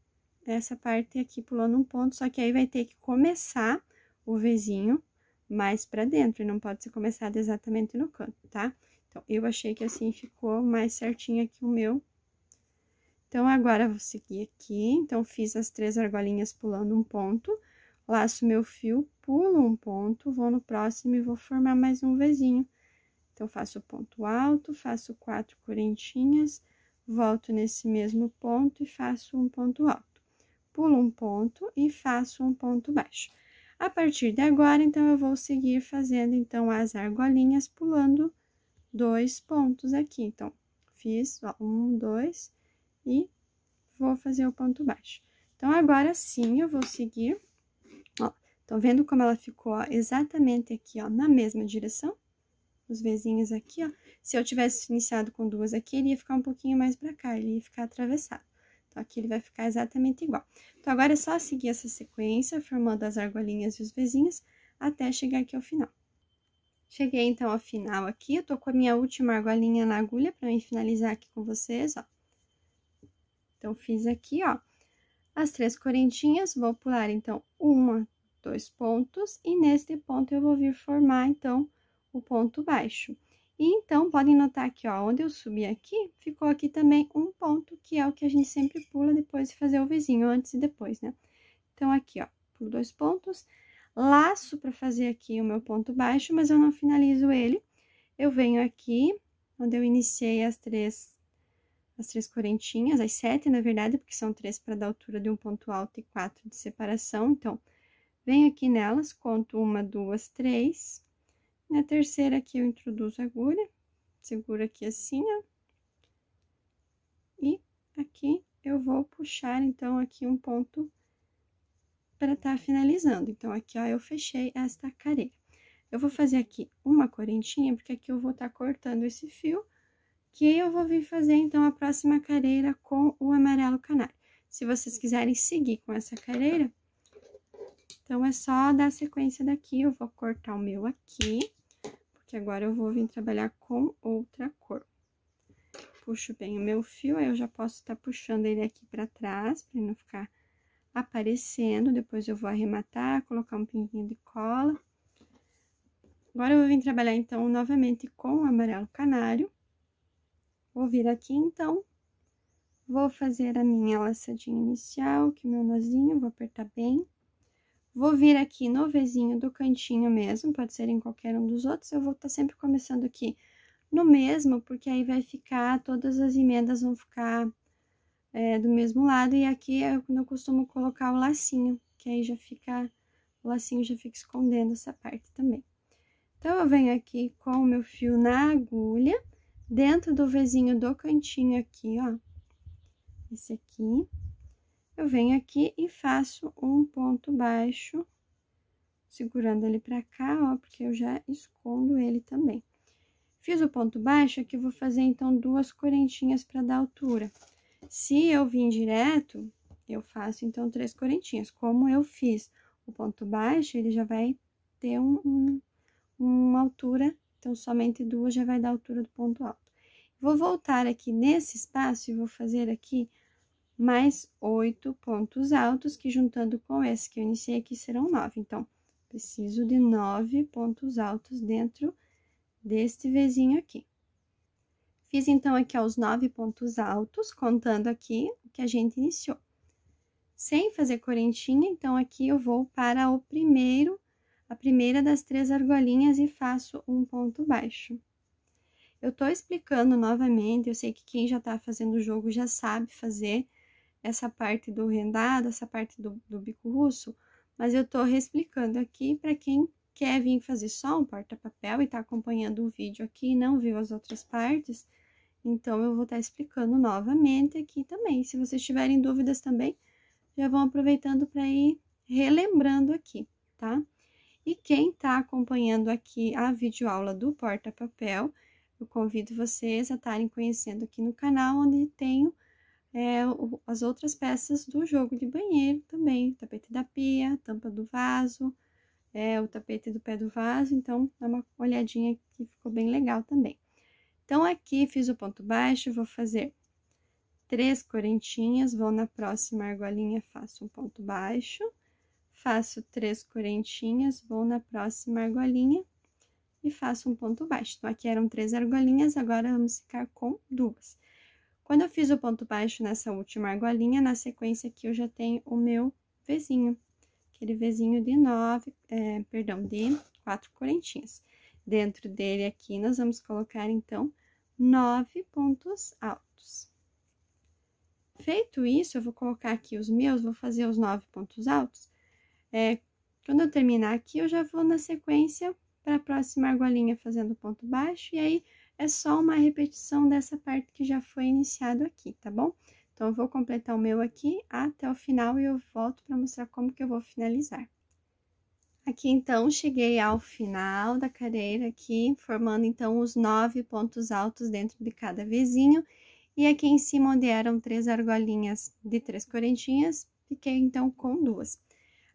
S1: essa parte aqui pulando um ponto, só que aí vai ter que começar o vizinho mais pra dentro, e não pode ser começado exatamente no canto, tá? Tá? Então, eu achei que assim ficou mais certinho aqui o meu. Então, agora, vou seguir aqui. Então, fiz as três argolinhas pulando um ponto, laço meu fio, pulo um ponto, vou no próximo e vou formar mais um vizinho. Então, faço ponto alto, faço quatro correntinhas, volto nesse mesmo ponto e faço um ponto alto. Pulo um ponto e faço um ponto baixo. A partir de agora, então, eu vou seguir fazendo, então, as argolinhas pulando dois pontos aqui. Então, fiz, ó, um, dois, e vou fazer o ponto baixo. Então, agora sim, eu vou seguir, ó, estão vendo como ela ficou ó, exatamente aqui, ó, na mesma direção? Os vizinhos aqui, ó. Se eu tivesse iniciado com duas aqui, ele ia ficar um pouquinho mais pra cá, ele ia ficar atravessado. Então, aqui ele vai ficar exatamente igual. Então, agora é só seguir essa sequência, formando as argolinhas e os vizinhos, até chegar aqui ao final. Cheguei então ao final aqui, eu tô com a minha última argolinha na agulha pra eu finalizar aqui com vocês, ó. Então, fiz aqui, ó, as três correntinhas, vou pular então uma, dois pontos, e neste ponto eu vou vir formar, então, o ponto baixo. E então, podem notar aqui, ó, onde eu subi aqui, ficou aqui também um ponto, que é o que a gente sempre pula depois de fazer o vizinho, antes e depois, né? Então, aqui, ó, pulo dois pontos, laço para fazer aqui o meu ponto baixo, mas eu não finalizo ele. Eu venho aqui, onde eu iniciei as três, as três correntinhas, as sete, na verdade, porque são três para dar altura de um ponto alto e quatro de separação. Então, venho aqui nelas, conto uma, duas, três. Na terceira aqui eu introduzo a agulha, seguro aqui assim, ó. E aqui eu vou puxar, então, aqui um ponto para estar tá finalizando. Então, aqui, ó, eu fechei esta careira. Eu vou fazer aqui uma correntinha, porque aqui eu vou estar tá cortando esse fio, que eu vou vir fazer, então, a próxima careira com o amarelo canário. Se vocês quiserem seguir com essa careira, então, é só dar sequência daqui, eu vou cortar o meu aqui, porque agora eu vou vir trabalhar com outra cor. Puxo bem o meu fio, aí eu já posso estar tá puxando ele aqui para trás, para não ficar aparecendo. Depois eu vou arrematar, colocar um pinguinho de cola. Agora eu vim trabalhar, então, novamente com o amarelo canário. Vou vir aqui, então. Vou fazer a minha laçadinha inicial, que meu nozinho, vou apertar bem. Vou vir aqui no vizinho do cantinho mesmo, pode ser em qualquer um dos outros. Eu vou estar tá sempre começando aqui no mesmo, porque aí vai ficar, todas as emendas vão ficar é, do mesmo lado. E aqui é quando eu costumo colocar o lacinho, que aí já fica, o lacinho já fica escondendo essa parte também. Então, eu venho aqui com o meu fio na agulha, dentro do vizinho do cantinho aqui, ó. Esse aqui. Eu venho aqui e faço um ponto baixo segurando ele pra cá, ó, porque eu já escondo ele também. Fiz o ponto baixo, aqui eu vou fazer, então, duas correntinhas pra dar altura. Se eu vim direto, eu faço então três correntinhas. Como eu fiz o ponto baixo, ele já vai ter um, um, uma altura, então somente duas já vai dar a altura do ponto alto. Vou voltar aqui nesse espaço e vou fazer aqui mais oito pontos altos, que juntando com esse que eu iniciei aqui serão nove. Então, preciso de nove pontos altos dentro deste vizinho aqui. Fiz então aqui ó, os nove pontos altos, contando aqui o que a gente iniciou. Sem fazer correntinha, então aqui eu vou para o primeiro, a primeira das três argolinhas e faço um ponto baixo. Eu tô explicando novamente, eu sei que quem já tá fazendo o jogo já sabe fazer essa parte do rendado, essa parte do, do bico russo, mas eu tô reexplicando aqui para quem quer vir fazer só um porta-papel e tá acompanhando o vídeo aqui e não viu as outras partes, então, eu vou estar explicando novamente aqui também. Se vocês tiverem dúvidas também, já vão aproveitando para ir relembrando aqui, tá? E quem está acompanhando aqui a videoaula do porta-papel, eu convido vocês a estarem conhecendo aqui no canal, onde tenho é, as outras peças do jogo de banheiro também. tapete da pia, tampa do vaso, é, o tapete do pé do vaso. Então, dá uma olhadinha que ficou bem legal também. Então, aqui fiz o ponto baixo, vou fazer três correntinhas, vou na próxima argolinha, faço um ponto baixo, faço três correntinhas, vou na próxima argolinha e faço um ponto baixo. Então, aqui eram três argolinhas, agora vamos ficar com duas. Quando eu fiz o ponto baixo nessa última argolinha, na sequência aqui eu já tenho o meu vizinho aquele vizinho de nove, é, perdão, de quatro correntinhas. Dentro dele aqui, nós vamos colocar, então, nove pontos altos. Feito isso, eu vou colocar aqui os meus, vou fazer os nove pontos altos. É, quando eu terminar aqui, eu já vou na sequência para a próxima argolinha fazendo ponto baixo, e aí é só uma repetição dessa parte que já foi iniciado aqui, tá bom? Então, eu vou completar o meu aqui até o final e eu volto para mostrar como que eu vou finalizar. Aqui então cheguei ao final da carreira aqui, formando então os nove pontos altos dentro de cada vizinho. E aqui em cima, onde eram três argolinhas de três correntinhas, fiquei então com duas.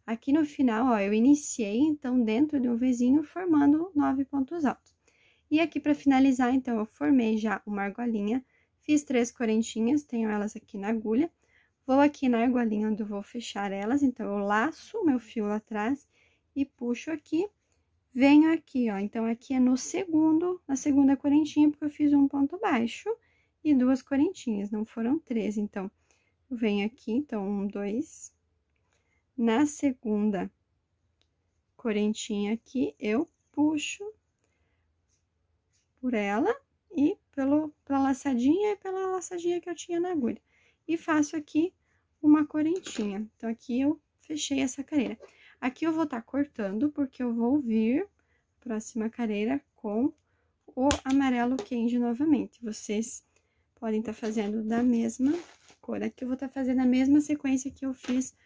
S1: Aqui no final, ó, eu iniciei então dentro de um vizinho formando nove pontos altos. E aqui para finalizar, então, eu formei já uma argolinha, fiz três correntinhas, tenho elas aqui na agulha. Vou aqui na argolinha onde eu vou fechar elas, então, eu laço meu fio lá atrás e puxo aqui, venho aqui, ó. Então, aqui é no segundo, na segunda correntinha, porque eu fiz um ponto baixo e duas correntinhas, não foram três. Então, venho aqui, então, um, dois. Na segunda correntinha aqui, eu puxo por ela e pelo, pela laçadinha e pela laçadinha que eu tinha na agulha. E faço aqui uma correntinha. Então, aqui eu fechei essa carreira. Aqui eu vou estar tá cortando, porque eu vou vir próxima carreira com o amarelo quente novamente. Vocês podem estar tá fazendo da mesma cor. Aqui eu vou estar tá fazendo a mesma sequência que eu fiz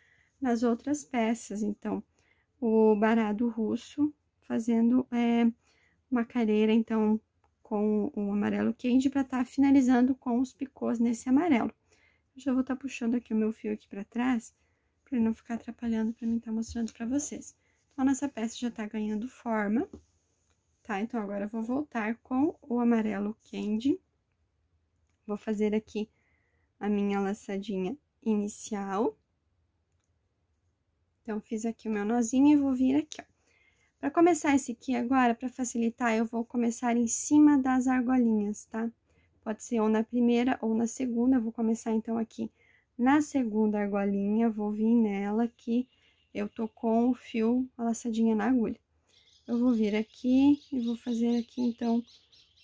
S1: nas outras peças. Então, o barado russo fazendo é, uma carreira, então, com o amarelo quente para estar tá finalizando com os picôs nesse amarelo. Eu já vou estar tá puxando aqui o meu fio aqui para trás para não ficar atrapalhando para mim estar tá mostrando para vocês. Então, a nossa peça já tá ganhando forma, tá? Então, agora eu vou voltar com o amarelo candy. Vou fazer aqui a minha laçadinha inicial. Então, fiz aqui o meu nozinho e vou vir aqui, ó. Para começar esse aqui agora, para facilitar, eu vou começar em cima das argolinhas, tá? Pode ser ou na primeira ou na segunda, eu vou começar então aqui na segunda argolinha, vou vir nela que eu tô com o fio laçadinha na agulha. Eu vou vir aqui e vou fazer aqui, então,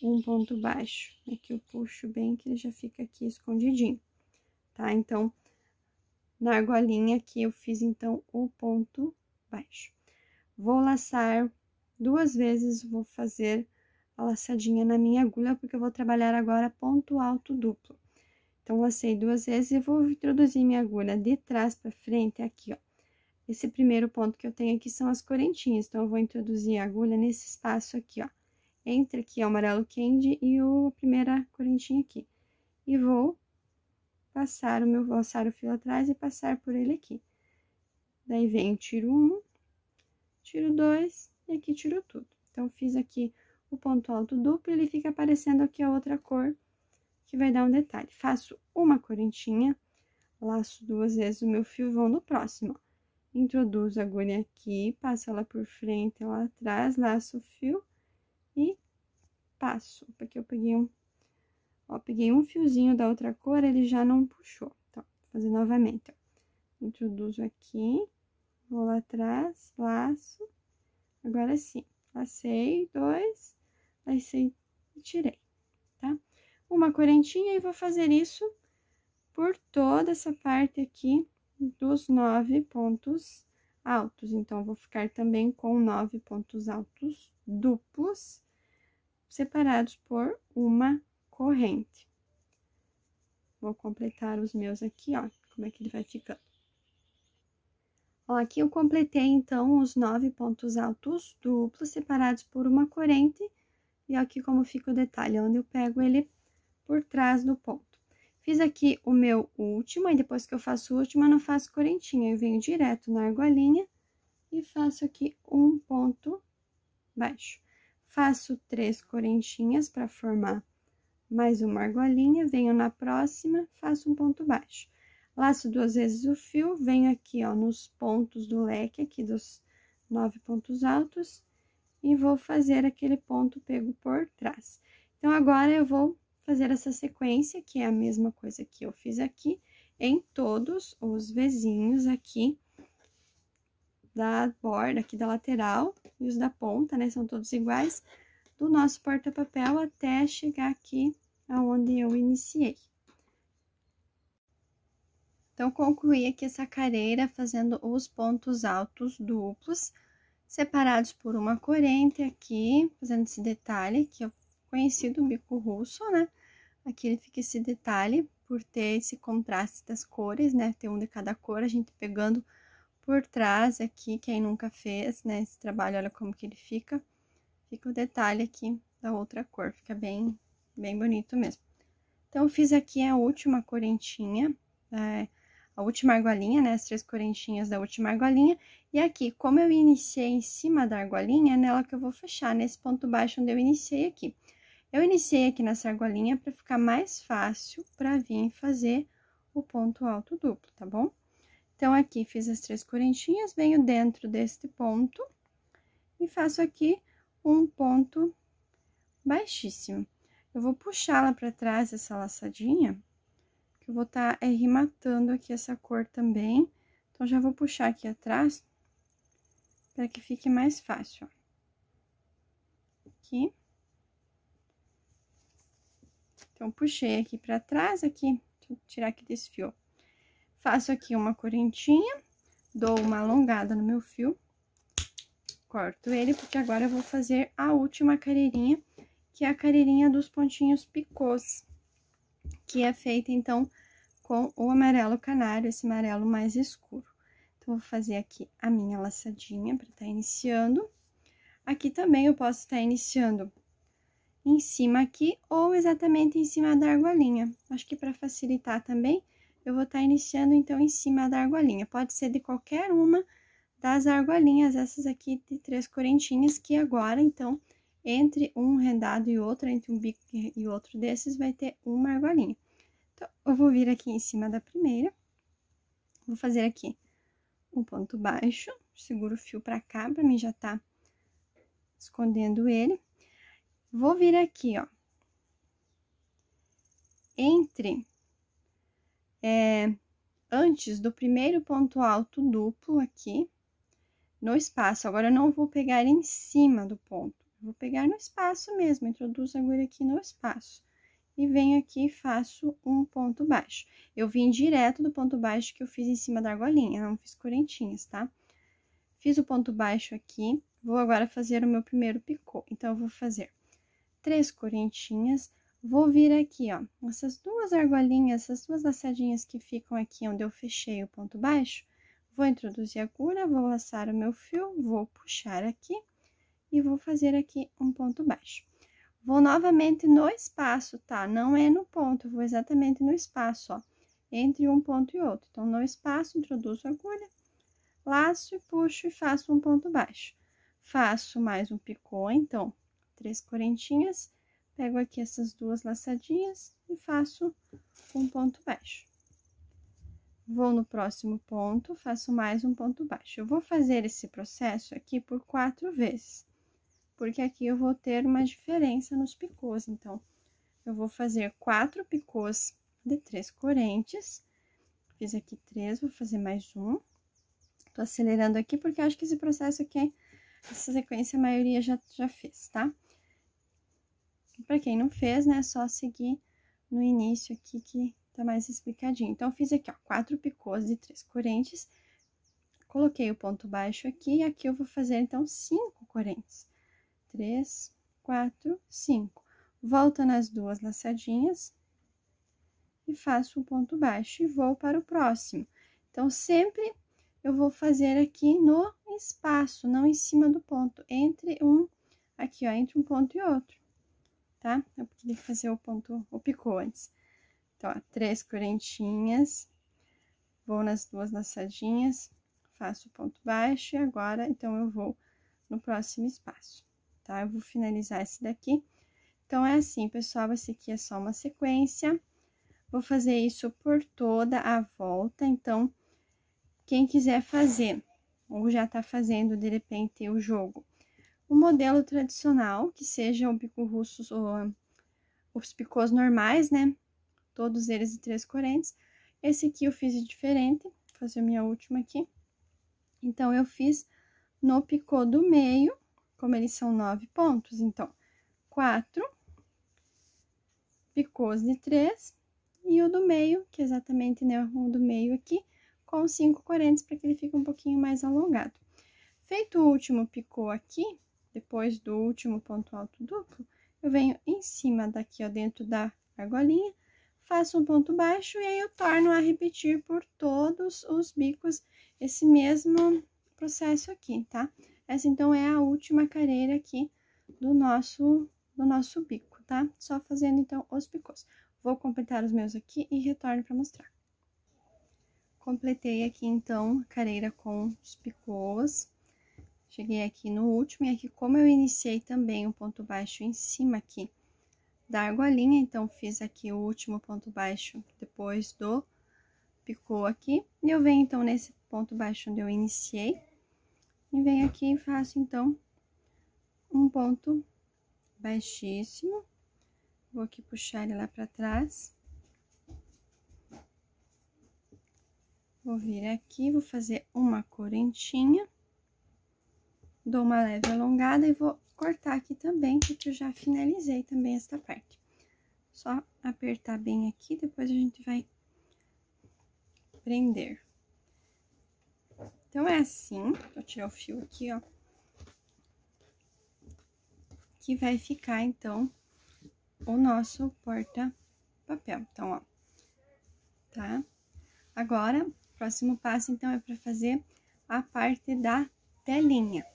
S1: um ponto baixo. Aqui eu puxo bem que ele já fica aqui escondidinho, tá? Então, na argolinha aqui eu fiz, então, o ponto baixo. Vou laçar duas vezes, vou fazer a laçadinha na minha agulha, porque eu vou trabalhar agora ponto alto duplo. Então, lacei duas vezes e vou introduzir minha agulha de trás para frente aqui, ó. Esse primeiro ponto que eu tenho aqui são as correntinhas, então, eu vou introduzir a agulha nesse espaço aqui, ó. Entre aqui o amarelo candy e a primeira correntinha aqui. E vou passar o meu, lançar o fio atrás e passar por ele aqui. Daí, vem tiro um, tiro dois e aqui tiro tudo. Então, fiz aqui o ponto alto duplo, ele fica aparecendo aqui a outra cor que vai dar um detalhe. Faço uma correntinha, laço duas vezes o meu fio, vou no próximo. Introduzo a agulha aqui, passo ela por frente, ela atrás, laço o fio e passo. Porque eu peguei um, ó, peguei um fiozinho da outra cor, ele já não puxou. Então, vou fazer novamente, ó. Introduzo aqui, vou lá atrás, laço. Agora sim, lacei dois, lacei e tirei, tá? uma correntinha e vou fazer isso por toda essa parte aqui dos nove pontos altos. Então, vou ficar também com nove pontos altos duplos, separados por uma corrente. Vou completar os meus aqui, ó, como é que ele vai ficando. Ó, aqui eu completei, então, os nove pontos altos duplos, separados por uma corrente. E aqui como fica o detalhe, onde eu pego ele por trás do ponto. Fiz aqui o meu último, e depois que eu faço o último, eu não faço correntinha. Eu venho direto na argolinha e faço aqui um ponto baixo. Faço três correntinhas para formar mais uma argolinha, venho na próxima, faço um ponto baixo. Laço duas vezes o fio, venho aqui, ó, nos pontos do leque, aqui dos nove pontos altos, e vou fazer aquele ponto pego por trás. Então, agora eu vou fazer essa sequência, que é a mesma coisa que eu fiz aqui, em todos os vizinhos aqui da borda, aqui da lateral, e os da ponta, né, são todos iguais, do nosso porta-papel até chegar aqui aonde eu iniciei. Então, concluí aqui essa carreira fazendo os pontos altos duplos, separados por uma corrente aqui, fazendo esse detalhe que eu conhecido bico russo, né? Aqui ele fica esse detalhe por ter esse contraste das cores, né? Ter um de cada cor, a gente pegando por trás aqui, quem nunca fez, né? Esse trabalho, olha como que ele fica. Fica o detalhe aqui da outra cor, fica bem, bem bonito mesmo. Então, fiz aqui a última correntinha, é, a última argolinha, né? As três correntinhas da última argolinha. E aqui, como eu iniciei em cima da argolinha, é nela que eu vou fechar, nesse ponto baixo onde eu iniciei aqui. Eu iniciei aqui nessa argolinha para ficar mais fácil para vir fazer o ponto alto duplo, tá bom? Então, aqui fiz as três correntinhas, venho dentro deste ponto e faço aqui um ponto baixíssimo. Eu vou puxá-la para trás, essa laçadinha, que eu vou estar tá, é, rematando aqui essa cor também. Então, já vou puxar aqui atrás, para que fique mais fácil, ó. Aqui. Então, puxei aqui pra trás, aqui, tirar aqui desse fio. Faço aqui uma correntinha, dou uma alongada no meu fio, corto ele, porque agora eu vou fazer a última careirinha, que é a careirinha dos pontinhos picôs, que é feita, então, com o amarelo canário, esse amarelo mais escuro. Então, vou fazer aqui a minha laçadinha para estar tá iniciando. Aqui também eu posso estar tá iniciando em cima aqui ou exatamente em cima da argolinha. Acho que para facilitar também, eu vou estar tá iniciando então em cima da argolinha. Pode ser de qualquer uma das argolinhas, essas aqui de três correntinhas, que agora, então, entre um rendado e outro, entre um bico e outro desses, vai ter uma argolinha. Então, eu vou vir aqui em cima da primeira, vou fazer aqui um ponto baixo, seguro o fio para cá, para mim já tá escondendo ele. Vou vir aqui, ó. Entre, é, antes do primeiro ponto alto duplo aqui, no espaço. Agora, eu não vou pegar em cima do ponto. Vou pegar no espaço mesmo, introduzo a agulha aqui no espaço. E venho aqui e faço um ponto baixo. Eu vim direto do ponto baixo que eu fiz em cima da argolinha, não fiz correntinhas, tá? Fiz o ponto baixo aqui, vou agora fazer o meu primeiro picô. Então, eu vou fazer três correntinhas, vou vir aqui, ó, essas duas argolinhas, essas duas laçadinhas que ficam aqui onde eu fechei o ponto baixo, vou introduzir a agulha, vou laçar o meu fio, vou puxar aqui e vou fazer aqui um ponto baixo. Vou novamente no espaço, tá? Não é no ponto, vou exatamente no espaço, ó, entre um ponto e outro. Então, no espaço, introduzo a agulha, laço e puxo e faço um ponto baixo. Faço mais um picô, então, três correntinhas, pego aqui essas duas laçadinhas e faço um ponto baixo. Vou no próximo ponto, faço mais um ponto baixo. Eu vou fazer esse processo aqui por quatro vezes, porque aqui eu vou ter uma diferença nos picôs. Então, eu vou fazer quatro picôs de três correntes. Fiz aqui três, vou fazer mais um. Tô acelerando aqui porque acho que esse processo aqui, essa sequência a maioria já, já fez, tá? Para quem não fez, né, é só seguir no início aqui que tá mais explicadinho. Então, fiz aqui, ó, quatro picôs de três correntes, coloquei o ponto baixo aqui, e aqui eu vou fazer, então, cinco correntes. Três, quatro, cinco. Volta nas duas laçadinhas e faço um ponto baixo e vou para o próximo. Então, sempre eu vou fazer aqui no espaço, não em cima do ponto, entre um, aqui, ó, entre um ponto e outro tá? Eu queria fazer o ponto, o picô antes. Então, ó, três correntinhas, vou nas duas laçadinhas, faço o ponto baixo e agora, então, eu vou no próximo espaço, tá? Eu vou finalizar esse daqui. Então, é assim, pessoal, esse aqui é só uma sequência. Vou fazer isso por toda a volta, então, quem quiser fazer, ou já tá fazendo, de repente, o jogo o modelo tradicional, que seja o bico russo ou ah, os picôs normais, né? Todos eles de três correntes. Esse aqui eu fiz diferente, vou fazer a minha última aqui. Então, eu fiz no picô do meio, como eles são nove pontos, então, quatro picôs de três, e o do meio, que é exatamente, né, o do meio aqui, com cinco correntes, para que ele fique um pouquinho mais alongado. Feito o último picô aqui, depois do último ponto alto duplo, eu venho em cima daqui, ó, dentro da argolinha, faço um ponto baixo e aí eu torno a repetir por todos os bicos esse mesmo processo aqui, tá? Essa, então, é a última careira aqui do nosso, do nosso bico, tá? Só fazendo, então, os picôs. Vou completar os meus aqui e retorno para mostrar. Completei aqui, então, a careira com os picôs. Cheguei aqui no último, e aqui como eu iniciei também um ponto baixo em cima aqui da argolinha, então fiz aqui o último ponto baixo depois do picô aqui. E eu venho então nesse ponto baixo onde eu iniciei, e venho aqui e faço então um ponto baixíssimo. Vou aqui puxar ele lá para trás. Vou vir aqui, vou fazer uma correntinha dou uma leve alongada e vou cortar aqui também, porque eu já finalizei também esta parte. Só apertar bem aqui, depois a gente vai prender. Então, é assim, vou tirar o fio aqui, ó, que vai ficar, então, o nosso porta-papel. Então, ó, tá? Agora, próximo passo, então, é para fazer a parte da telinha.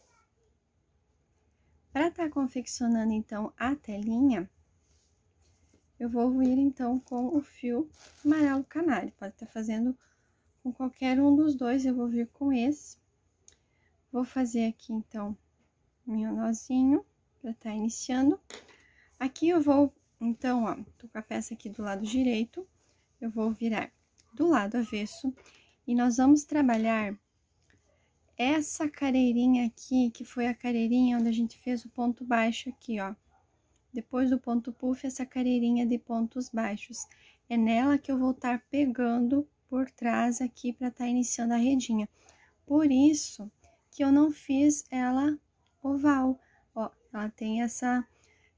S1: Para estar tá confeccionando então a telinha, eu vou ir então com o fio amarelo canário. Pode estar tá fazendo com qualquer um dos dois, eu vou vir com esse. Vou fazer aqui então meu nozinho para estar tá iniciando. Aqui eu vou, então, ó, tô com a peça aqui do lado direito, eu vou virar do lado avesso e nós vamos trabalhar essa careirinha aqui, que foi a careirinha onde a gente fez o ponto baixo aqui, ó. Depois do ponto puff, essa careirinha de pontos baixos. É nela que eu vou estar pegando por trás aqui para estar tá iniciando a redinha. Por isso que eu não fiz ela oval, ó. Ela tem essa,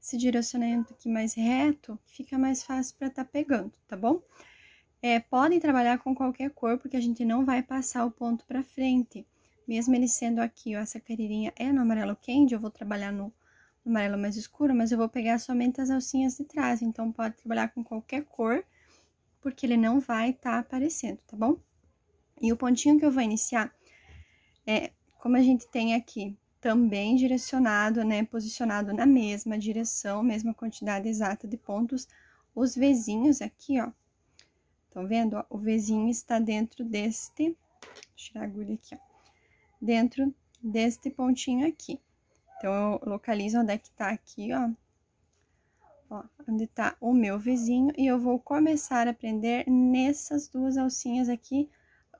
S1: esse direcionamento aqui mais reto, fica mais fácil para estar tá pegando, tá bom? É, podem trabalhar com qualquer cor, porque a gente não vai passar o ponto para frente. Mesmo ele sendo aqui, ó, essa caririnha é no amarelo candy, eu vou trabalhar no, amarelo mais escuro, mas eu vou pegar somente as alcinhas de trás, então pode trabalhar com qualquer cor, porque ele não vai estar tá aparecendo, tá bom? E o pontinho que eu vou iniciar, é, como a gente tem aqui também direcionado, né, posicionado na mesma direção, mesma quantidade exata de pontos, os vizinhos aqui, ó, estão vendo? Ó, o vizinho está dentro deste, deixa eu tirar a agulha aqui, ó, dentro deste pontinho aqui. Então, eu localizo onde é que tá aqui, ó. ó onde tá o meu vizinho. E eu vou começar a prender nessas duas alcinhas aqui,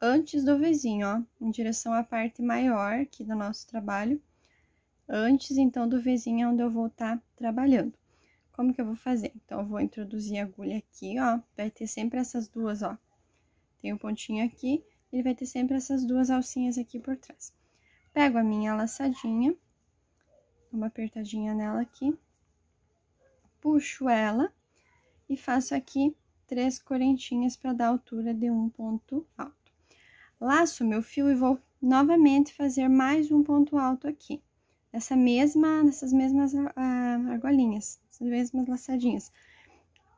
S1: antes do vizinho, ó. Em direção à parte maior aqui do nosso trabalho. Antes, então, do vizinho onde eu vou estar tá trabalhando. Como que eu vou fazer? Então, eu vou introduzir a agulha aqui, ó. Vai ter sempre essas duas, ó. Tem um pontinho aqui ele vai ter sempre essas duas alcinhas aqui por trás. Pego a minha laçadinha, uma apertadinha nela aqui, puxo ela e faço aqui três correntinhas para dar altura de um ponto alto. Laço meu fio e vou novamente fazer mais um ponto alto aqui, nessa mesma, nessas mesmas ah, argolinhas, essas mesmas laçadinhas.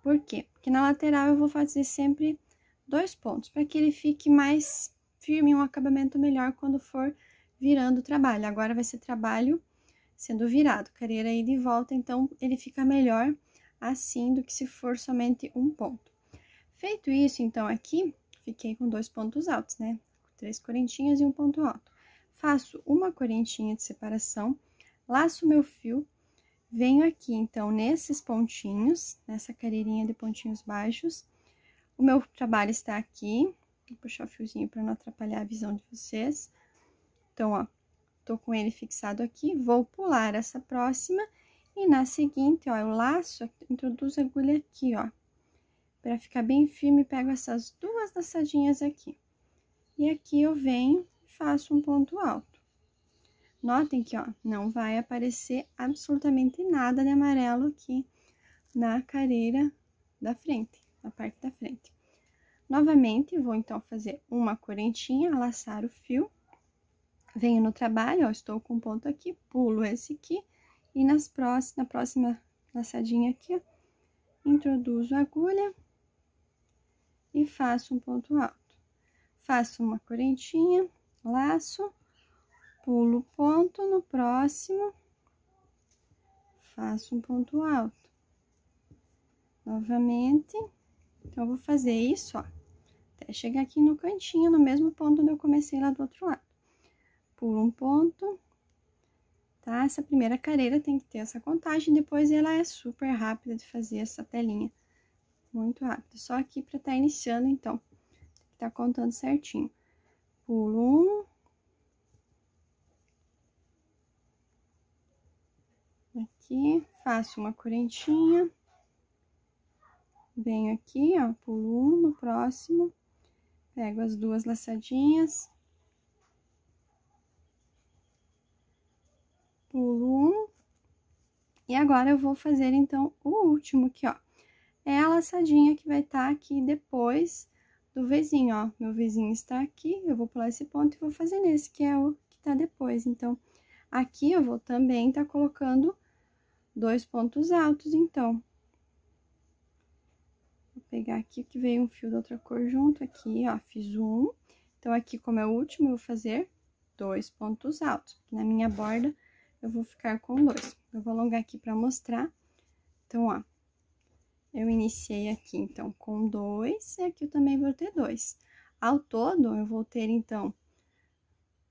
S1: Por quê? Porque na lateral eu vou fazer sempre dois pontos, para que ele fique mais firme, um acabamento melhor quando for virando o trabalho. Agora vai ser trabalho sendo virado, careira aí de volta, então ele fica melhor assim do que se for somente um ponto. Feito isso, então, aqui, fiquei com dois pontos altos, né? Três correntinhas e um ponto alto. Faço uma correntinha de separação, laço meu fio, venho aqui, então, nesses pontinhos, nessa careirinha de pontinhos baixos, o meu trabalho está aqui. Vou puxar o fiozinho para não atrapalhar a visão de vocês. Então, ó, tô com ele fixado aqui, vou pular essa próxima e na seguinte, ó, eu laço, introduzo a agulha aqui, ó. Pra ficar bem firme, pego essas duas laçadinhas aqui. E aqui eu venho e faço um ponto alto. Notem que, ó, não vai aparecer absolutamente nada de amarelo aqui na careira da frente na parte da frente. Novamente, vou então fazer uma correntinha, laçar o fio, venho no trabalho, ó, estou com um ponto aqui, pulo esse aqui, e nas próximas na próxima laçadinha aqui, ó, introduzo a agulha e faço um ponto alto. Faço uma correntinha, laço, pulo o ponto, no próximo, faço um ponto alto. Novamente, então, eu vou fazer isso, ó, até chegar aqui no cantinho, no mesmo ponto onde eu comecei lá do outro lado. Pulo um ponto, tá? Essa primeira careira tem que ter essa contagem, depois ela é super rápida de fazer essa telinha. Muito rápido. Só aqui pra tá iniciando, então, tem que tá contando certinho. Pulo um. Aqui, faço uma correntinha. Venho aqui, ó, pulo um no próximo, pego as duas laçadinhas, pulo um, e agora eu vou fazer, então, o último aqui, ó. É a laçadinha que vai estar tá aqui depois do vizinho, ó. Meu vizinho está aqui, eu vou pular esse ponto e vou fazer nesse, que é o que tá depois. Então, aqui eu vou também tá colocando dois pontos altos, então pegar aqui que veio um fio da outra cor junto aqui, ó, fiz um. Então, aqui como é o último, eu vou fazer dois pontos altos. Na minha borda, eu vou ficar com dois. Eu vou alongar aqui pra mostrar. Então, ó, eu iniciei aqui, então, com dois, e aqui eu também vou ter dois. Ao todo, eu vou ter, então,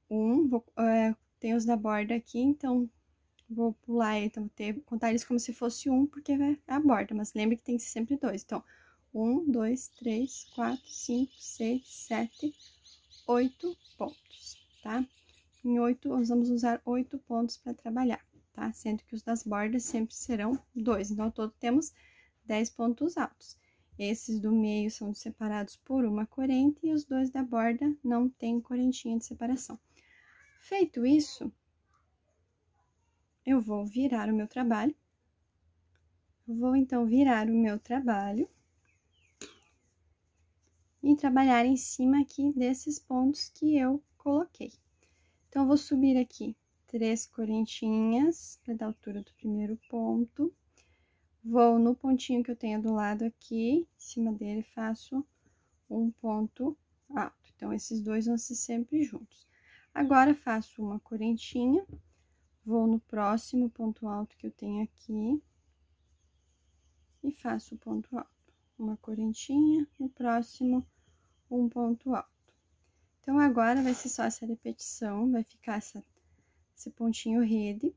S1: um, vou, é, tem os da borda aqui, então, vou pular, então, ter, contar eles como se fosse um, porque é a borda, mas lembre que tem sempre dois. Então, um, dois, três, quatro, cinco, seis, sete, oito pontos, tá? Em oito, nós vamos usar oito pontos para trabalhar, tá? Sendo que os das bordas sempre serão dois, então, todo temos dez pontos altos. Esses do meio são separados por uma corrente e os dois da borda não têm correntinha de separação. Feito isso, eu vou virar o meu trabalho. Vou, então, virar o meu trabalho e trabalhar em cima aqui desses pontos que eu coloquei. Então, eu vou subir aqui três correntinhas para dar altura do primeiro ponto. Vou no pontinho que eu tenho do lado aqui, em cima dele faço um ponto alto. Então, esses dois vão ser sempre juntos. Agora, faço uma correntinha, vou no próximo ponto alto que eu tenho aqui e faço o ponto alto. Uma correntinha, no próximo um ponto alto. Então, agora vai ser só essa repetição, vai ficar essa, esse pontinho rede.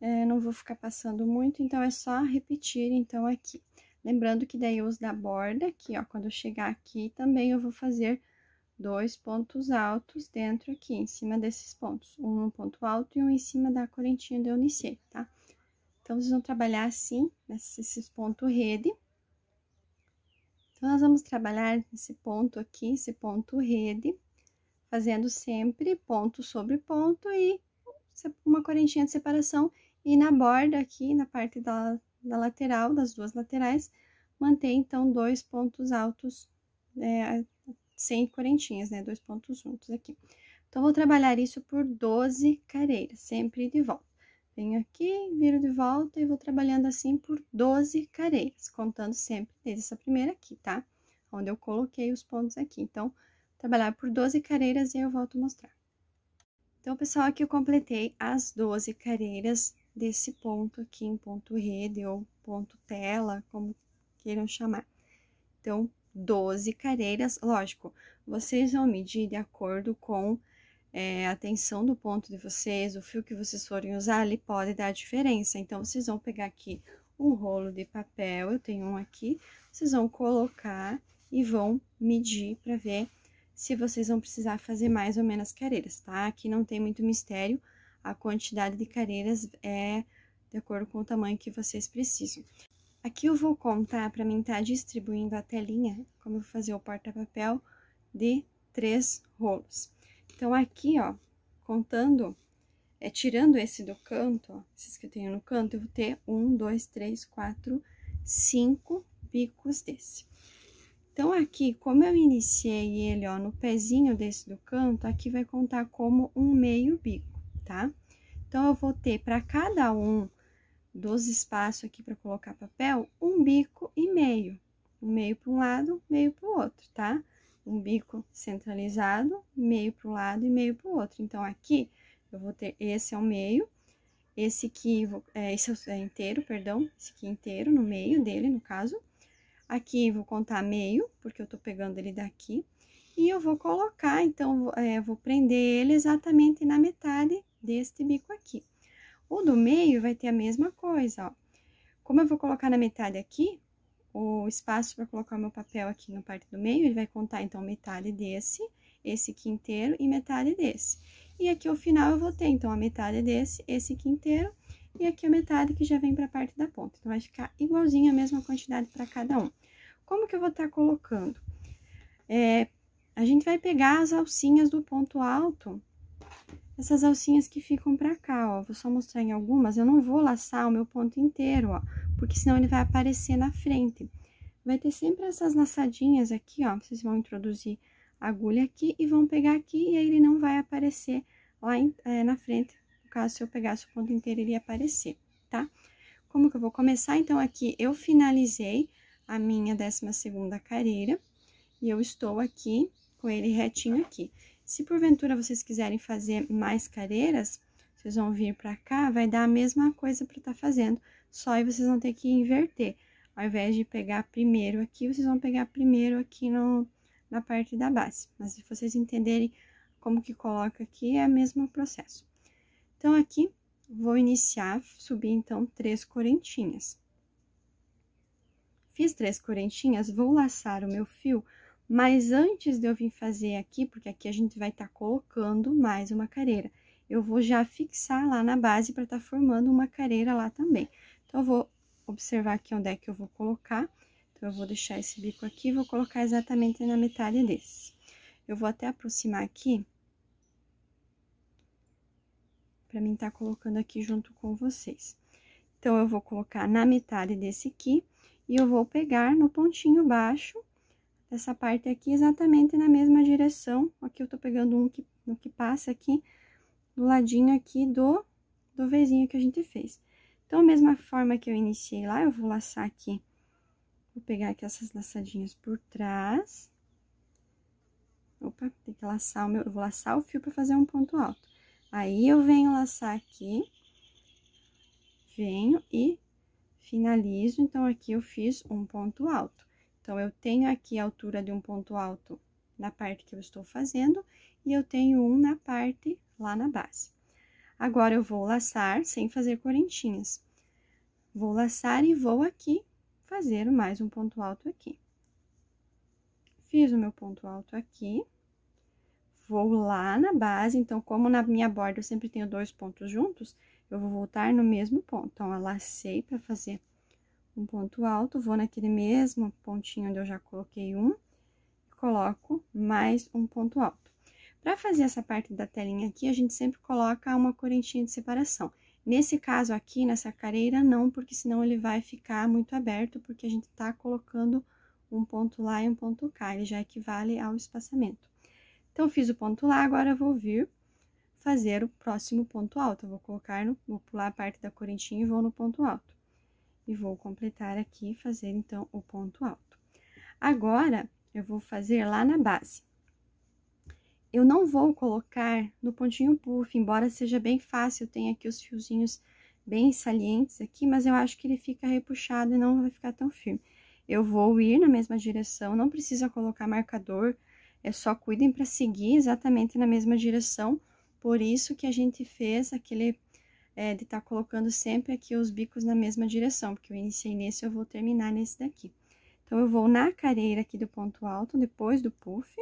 S1: É, não vou ficar passando muito, então, é só repetir, então, aqui. Lembrando que daí eu uso da borda aqui, ó, quando eu chegar aqui, também eu vou fazer dois pontos altos dentro aqui, em cima desses pontos. Um ponto alto e um em cima da correntinha de unicê, tá? Então, vocês vão trabalhar assim, nesses pontos rede. Então, nós vamos trabalhar esse ponto aqui, esse ponto rede, fazendo sempre ponto sobre ponto e uma correntinha de separação. E na borda aqui, na parte da, da lateral, das duas laterais, manter, então, dois pontos altos, é, sem correntinhas, né? Dois pontos juntos aqui. Então, vou trabalhar isso por 12 carreiras, sempre de volta. Venho aqui, viro de volta e vou trabalhando assim por 12 careias, contando sempre desde essa primeira aqui, tá? Onde eu coloquei os pontos aqui. Então, trabalhar por 12 careiras e eu volto a mostrar. Então, pessoal, aqui eu completei as 12 careiras desse ponto aqui em ponto rede ou ponto tela, como queiram chamar. Então, 12 careiras, lógico, vocês vão medir de acordo com é, a tensão do ponto de vocês, o fio que vocês forem usar ali pode dar diferença. Então, vocês vão pegar aqui um rolo de papel, eu tenho um aqui, vocês vão colocar e vão medir para ver se vocês vão precisar fazer mais ou menos careiras, tá? Aqui não tem muito mistério, a quantidade de careiras é de acordo com o tamanho que vocês precisam. Aqui eu vou contar para mim estar tá distribuindo a telinha, como eu vou fazer o porta-papel, de três rolos. Então, aqui, ó, contando, é tirando esse do canto, ó, esses que eu tenho no canto, eu vou ter um, dois, três, quatro, cinco picos desse. Então, aqui, como eu iniciei ele, ó, no pezinho desse do canto, aqui vai contar como um meio bico, tá? Então, eu vou ter para cada um dos espaços aqui para colocar papel, um bico e meio. Um meio para um lado, meio para o outro, tá? um bico centralizado, meio para um lado e meio para o outro. Então, aqui eu vou ter esse é o meio, esse aqui é, esse é, é inteiro, perdão, esse aqui inteiro no meio dele, no caso. Aqui vou contar meio, porque eu tô pegando ele daqui. E eu vou colocar, então, é, vou prender ele exatamente na metade deste bico aqui. O do meio vai ter a mesma coisa, ó. Como eu vou colocar na metade aqui, o espaço para colocar o meu papel aqui na parte do meio, ele vai contar então metade desse, esse quinteiro e metade desse. E aqui o final eu vou ter então a metade desse, esse quinteiro e aqui a metade que já vem para a parte da ponta. Então vai ficar igualzinho a mesma quantidade para cada um. Como que eu vou estar tá colocando? É, a gente vai pegar as alcinhas do ponto alto essas alcinhas que ficam pra cá, ó. Vou só mostrar em algumas. Eu não vou laçar o meu ponto inteiro, ó, porque senão ele vai aparecer na frente. Vai ter sempre essas laçadinhas aqui, ó. Vocês vão introduzir a agulha aqui e vão pegar aqui e aí ele não vai aparecer lá em, é, na frente. No caso, se eu pegasse o ponto inteiro, ele ia aparecer, tá? Como que eu vou começar? Então, aqui eu finalizei a minha décima segunda carreira e eu estou aqui com ele retinho aqui. Se porventura vocês quiserem fazer mais careiras, vocês vão vir para cá, vai dar a mesma coisa para estar tá fazendo, só aí vocês vão ter que inverter. Ao invés de pegar primeiro aqui, vocês vão pegar primeiro aqui no, na parte da base. Mas se vocês entenderem como que coloca aqui, é o mesmo processo. Então, aqui, vou iniciar, subir então três correntinhas. Fiz três correntinhas, vou laçar o meu fio mas antes de eu vir fazer aqui, porque aqui a gente vai estar tá colocando mais uma careira, eu vou já fixar lá na base para estar tá formando uma careira lá também. Então, eu vou observar aqui onde é que eu vou colocar. Então, eu vou deixar esse bico aqui e vou colocar exatamente na metade desse. Eu vou até aproximar aqui, para mim estar tá colocando aqui junto com vocês. Então, eu vou colocar na metade desse aqui e eu vou pegar no pontinho baixo dessa parte aqui exatamente na mesma direção. Aqui eu tô pegando um que, um que passa aqui, do ladinho aqui do, do vizinho que a gente fez. Então, a mesma forma que eu iniciei lá, eu vou laçar aqui, vou pegar aqui essas laçadinhas por trás. Opa, tem que laçar o meu, eu vou laçar o fio para fazer um ponto alto. Aí, eu venho laçar aqui, venho e finalizo. Então, aqui eu fiz um ponto alto. Então, eu tenho aqui a altura de um ponto alto na parte que eu estou fazendo e eu tenho um na parte lá na base. Agora, eu vou laçar sem fazer correntinhas. Vou laçar e vou aqui fazer mais um ponto alto aqui. Fiz o meu ponto alto aqui. Vou lá na base, então, como na minha borda eu sempre tenho dois pontos juntos, eu vou voltar no mesmo ponto. Então, eu lacei para fazer um ponto alto, vou naquele mesmo pontinho onde eu já coloquei um, coloco mais um ponto alto. Para fazer essa parte da telinha aqui, a gente sempre coloca uma correntinha de separação. Nesse caso aqui, nessa careira, não, porque senão ele vai ficar muito aberto, porque a gente tá colocando um ponto lá e um ponto cá, ele já equivale ao espaçamento. Então, fiz o ponto lá, agora eu vou vir fazer o próximo ponto alto. Eu vou colocar, no, vou pular a parte da correntinha e vou no ponto alto e vou completar aqui, fazer então o ponto alto. Agora, eu vou fazer lá na base. Eu não vou colocar no pontinho puff, embora seja bem fácil, tenho aqui os fiozinhos bem salientes aqui, mas eu acho que ele fica repuxado e não vai ficar tão firme. Eu vou ir na mesma direção, não precisa colocar marcador, é só cuidem para seguir exatamente na mesma direção, por isso que a gente fez aquele é, de estar tá colocando sempre aqui os bicos na mesma direção, porque eu iniciei nesse, eu vou terminar nesse daqui. Então, eu vou na careira aqui do ponto alto, depois do puff,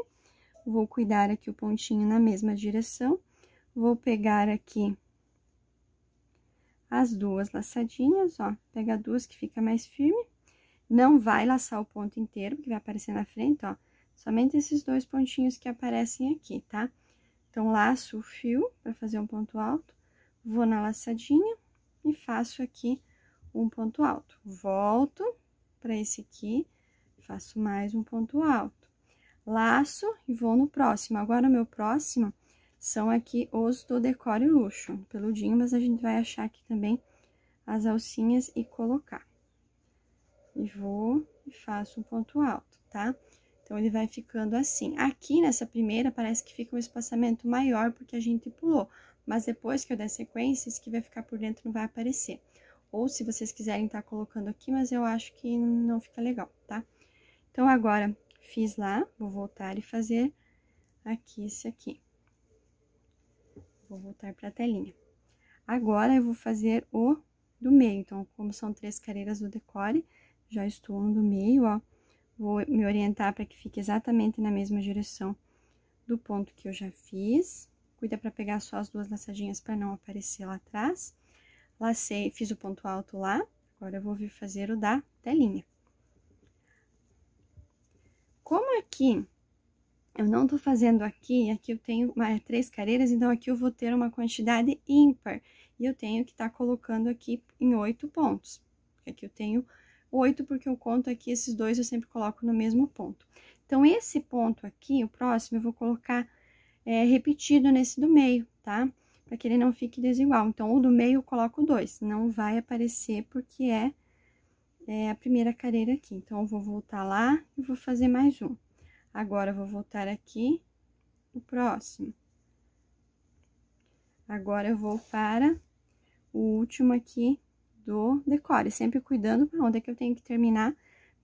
S1: vou cuidar aqui o pontinho na mesma direção, vou pegar aqui as duas laçadinhas, ó, pega duas que fica mais firme, não vai laçar o ponto inteiro, que vai aparecer na frente, ó, somente esses dois pontinhos que aparecem aqui, tá? Então, laço o fio para fazer um ponto alto, vou na laçadinha e faço aqui um ponto alto. Volto para esse aqui, faço mais um ponto alto. Laço e vou no próximo. Agora, o meu próximo são aqui os do decore luxo, peludinho, mas a gente vai achar aqui também as alcinhas e colocar. E vou e faço um ponto alto, tá? Então, ele vai ficando assim. Aqui, nessa primeira, parece que fica um espaçamento maior, porque a gente pulou mas depois que eu der sequência, isso que vai ficar por dentro não vai aparecer. Ou se vocês quiserem estar tá colocando aqui, mas eu acho que não fica legal, tá? Então, agora, fiz lá, vou voltar e fazer aqui esse aqui. Vou voltar para a telinha. Agora, eu vou fazer o do meio. Então, como são três carreiras do decore, já estou no do meio, ó. Vou me orientar para que fique exatamente na mesma direção do ponto que eu já fiz cuida para pegar só as duas laçadinhas para não aparecer lá atrás. Lacei, fiz o ponto alto lá, agora eu vou vir fazer o da telinha. Como aqui, eu não tô fazendo aqui, aqui eu tenho mais é, três careiras, então aqui eu vou ter uma quantidade ímpar. E eu tenho que estar tá colocando aqui em oito pontos. Aqui eu tenho oito, porque eu conto aqui esses dois, eu sempre coloco no mesmo ponto. Então, esse ponto aqui, o próximo, eu vou colocar é, repetido nesse do meio, tá? Para que ele não fique desigual. Então, o do meio eu coloco dois, não vai aparecer porque é, é a primeira carreira aqui. Então, eu vou voltar lá e vou fazer mais um. Agora, eu vou voltar aqui, o próximo. Agora, eu vou para o último aqui do decore, sempre cuidando para onde é que eu tenho que terminar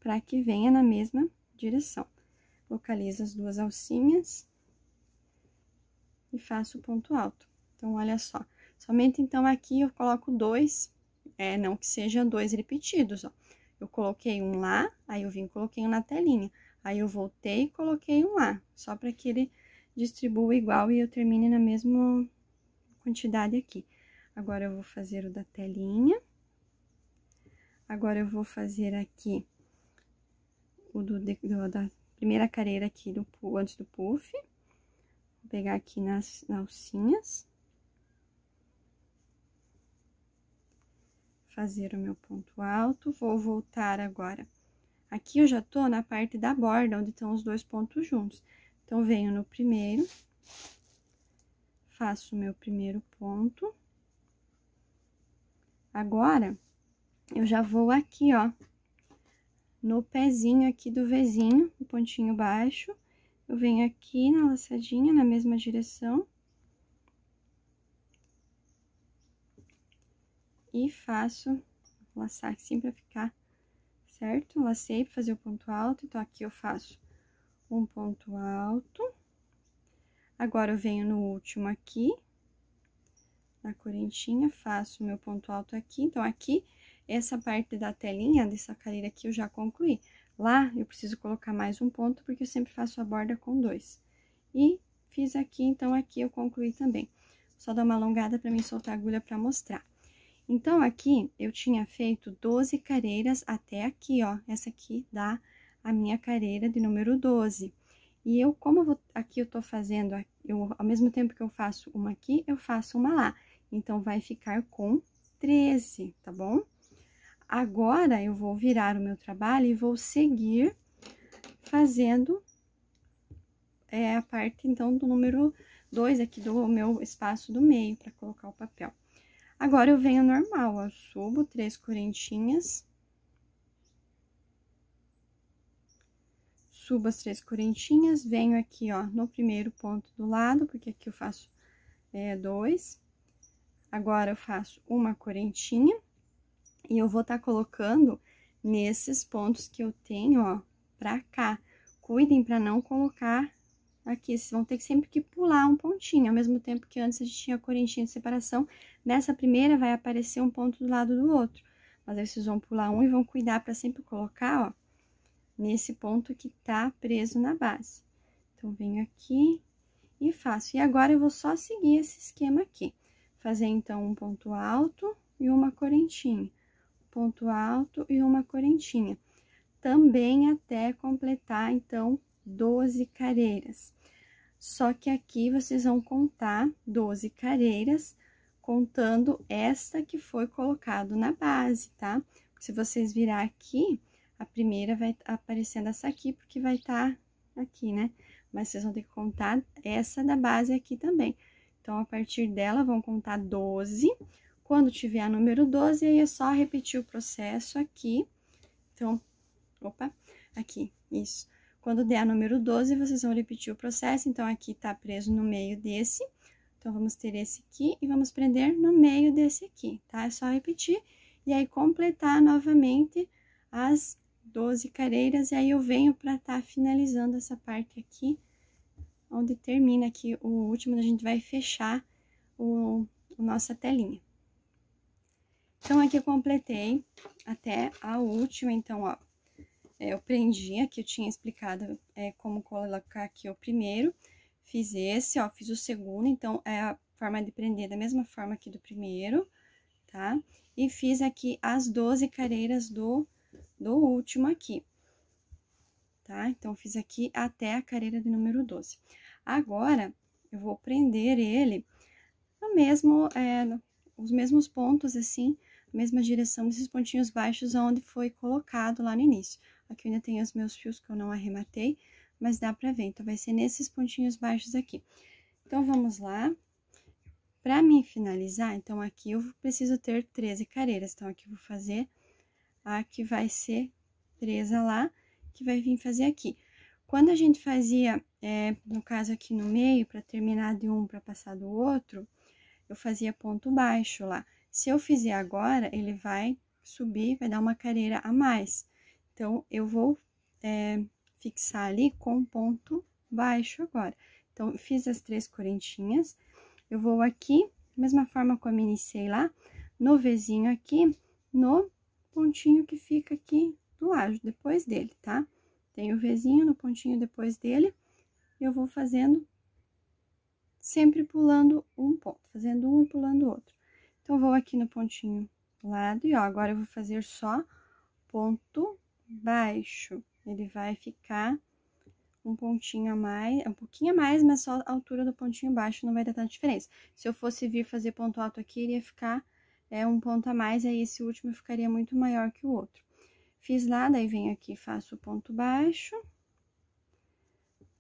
S1: para que venha na mesma direção. Localizo as duas alcinhas e faço o ponto alto. Então, olha só. Somente, então, aqui eu coloco dois, é, não que seja dois repetidos, ó. Eu coloquei um lá, aí eu vim coloquei um na telinha. Aí eu voltei e coloquei um lá, só para que ele distribua igual e eu termine na mesma quantidade aqui. Agora, eu vou fazer o da telinha. Agora, eu vou fazer aqui o do, do da primeira careira aqui do, antes do puff. Vou pegar aqui nas alcinhas. Fazer o meu ponto alto, vou voltar agora. Aqui eu já tô na parte da borda, onde estão os dois pontos juntos. Então, venho no primeiro, faço o meu primeiro ponto. Agora, eu já vou aqui, ó, no pezinho aqui do vizinho, o pontinho baixo eu venho aqui na laçadinha, na mesma direção. E faço, vou laçar aqui assim pra ficar certo? Lacei pra fazer o ponto alto, então aqui eu faço um ponto alto. Agora, eu venho no último aqui, na correntinha, faço meu ponto alto aqui. Então, aqui, essa parte da telinha, dessa carreira aqui, eu já concluí. Lá, eu preciso colocar mais um ponto, porque eu sempre faço a borda com dois. E fiz aqui, então, aqui eu concluí também. Só dar uma alongada para mim soltar a agulha para mostrar. Então, aqui, eu tinha feito 12 careiras até aqui, ó. Essa aqui dá a minha careira de número 12. E eu, como vou, aqui eu tô fazendo, eu, ao mesmo tempo que eu faço uma aqui, eu faço uma lá. Então, vai ficar com 13, tá bom? Agora, eu vou virar o meu trabalho e vou seguir fazendo é, a parte, então, do número 2 aqui do meu espaço do meio, para colocar o papel. Agora, eu venho normal, eu subo três correntinhas. Subo as três correntinhas, venho aqui, ó, no primeiro ponto do lado, porque aqui eu faço é, dois. Agora, eu faço uma correntinha. E eu vou estar tá colocando nesses pontos que eu tenho, ó, pra cá. Cuidem pra não colocar aqui, vocês vão ter que sempre que pular um pontinho, ao mesmo tempo que antes a gente tinha a correntinha de separação, nessa primeira vai aparecer um ponto do lado do outro. Mas aí vocês vão pular um e vão cuidar pra sempre colocar, ó, nesse ponto que tá preso na base. Então, venho aqui e faço. E agora, eu vou só seguir esse esquema aqui. Fazer, então, um ponto alto e uma correntinha ponto alto e uma correntinha. Também até completar, então, 12 carreiras. Só que aqui vocês vão contar 12 carreiras, contando esta que foi colocado na base, tá? Se vocês virar aqui, a primeira vai tá aparecendo essa aqui, porque vai estar tá aqui, né? Mas vocês vão ter que contar essa da base aqui também. Então, a partir dela, vão contar 12, quando tiver a número 12, aí é só repetir o processo aqui. Então, opa, aqui, isso. Quando der a número 12, vocês vão repetir o processo. Então, aqui tá preso no meio desse. Então, vamos ter esse aqui e vamos prender no meio desse aqui, tá? É só repetir e aí completar novamente as 12 careiras. E aí, eu venho pra tá finalizando essa parte aqui, onde termina aqui o último, a gente vai fechar o, o nossa telinha. Então, aqui eu completei até a última, então, ó, é, eu prendi aqui, eu tinha explicado é, como colocar aqui o primeiro, fiz esse, ó, fiz o segundo, então, é a forma de prender da mesma forma aqui do primeiro, tá? E fiz aqui as 12 careiras do, do último aqui, tá? Então, fiz aqui até a careira de número 12. Agora, eu vou prender ele no mesmo, é, os mesmos pontos, assim, mesma direção desses pontinhos baixos onde foi colocado lá no início. Aqui eu ainda tenho os meus fios que eu não arrematei, mas dá pra ver. Então, vai ser nesses pontinhos baixos aqui. Então, vamos lá. Pra mim finalizar, então, aqui eu preciso ter 13 careiras. Então, aqui eu vou fazer a que vai ser presa lá, que vai vir fazer aqui. Quando a gente fazia, é, no caso aqui no meio, para terminar de um para passar do outro, eu fazia ponto baixo lá. Se eu fizer agora, ele vai subir, vai dar uma carreira a mais. Então, eu vou é, fixar ali com ponto baixo agora. Então, fiz as três correntinhas, eu vou aqui, mesma forma como iniciei lá, no vizinho aqui, no pontinho que fica aqui do lado, depois dele, tá? Tem o vizinho no pontinho depois dele, eu vou fazendo, sempre pulando um ponto, fazendo um e pulando o outro. Então, vou aqui no pontinho lado e, ó, agora eu vou fazer só ponto baixo. Ele vai ficar um pontinho a mais, um pouquinho a mais, mas só a altura do pontinho baixo não vai dar tanta diferença. Se eu fosse vir fazer ponto alto aqui, ele ia ficar é, um ponto a mais, aí esse último ficaria muito maior que o outro. Fiz lá, daí venho aqui, faço o ponto baixo.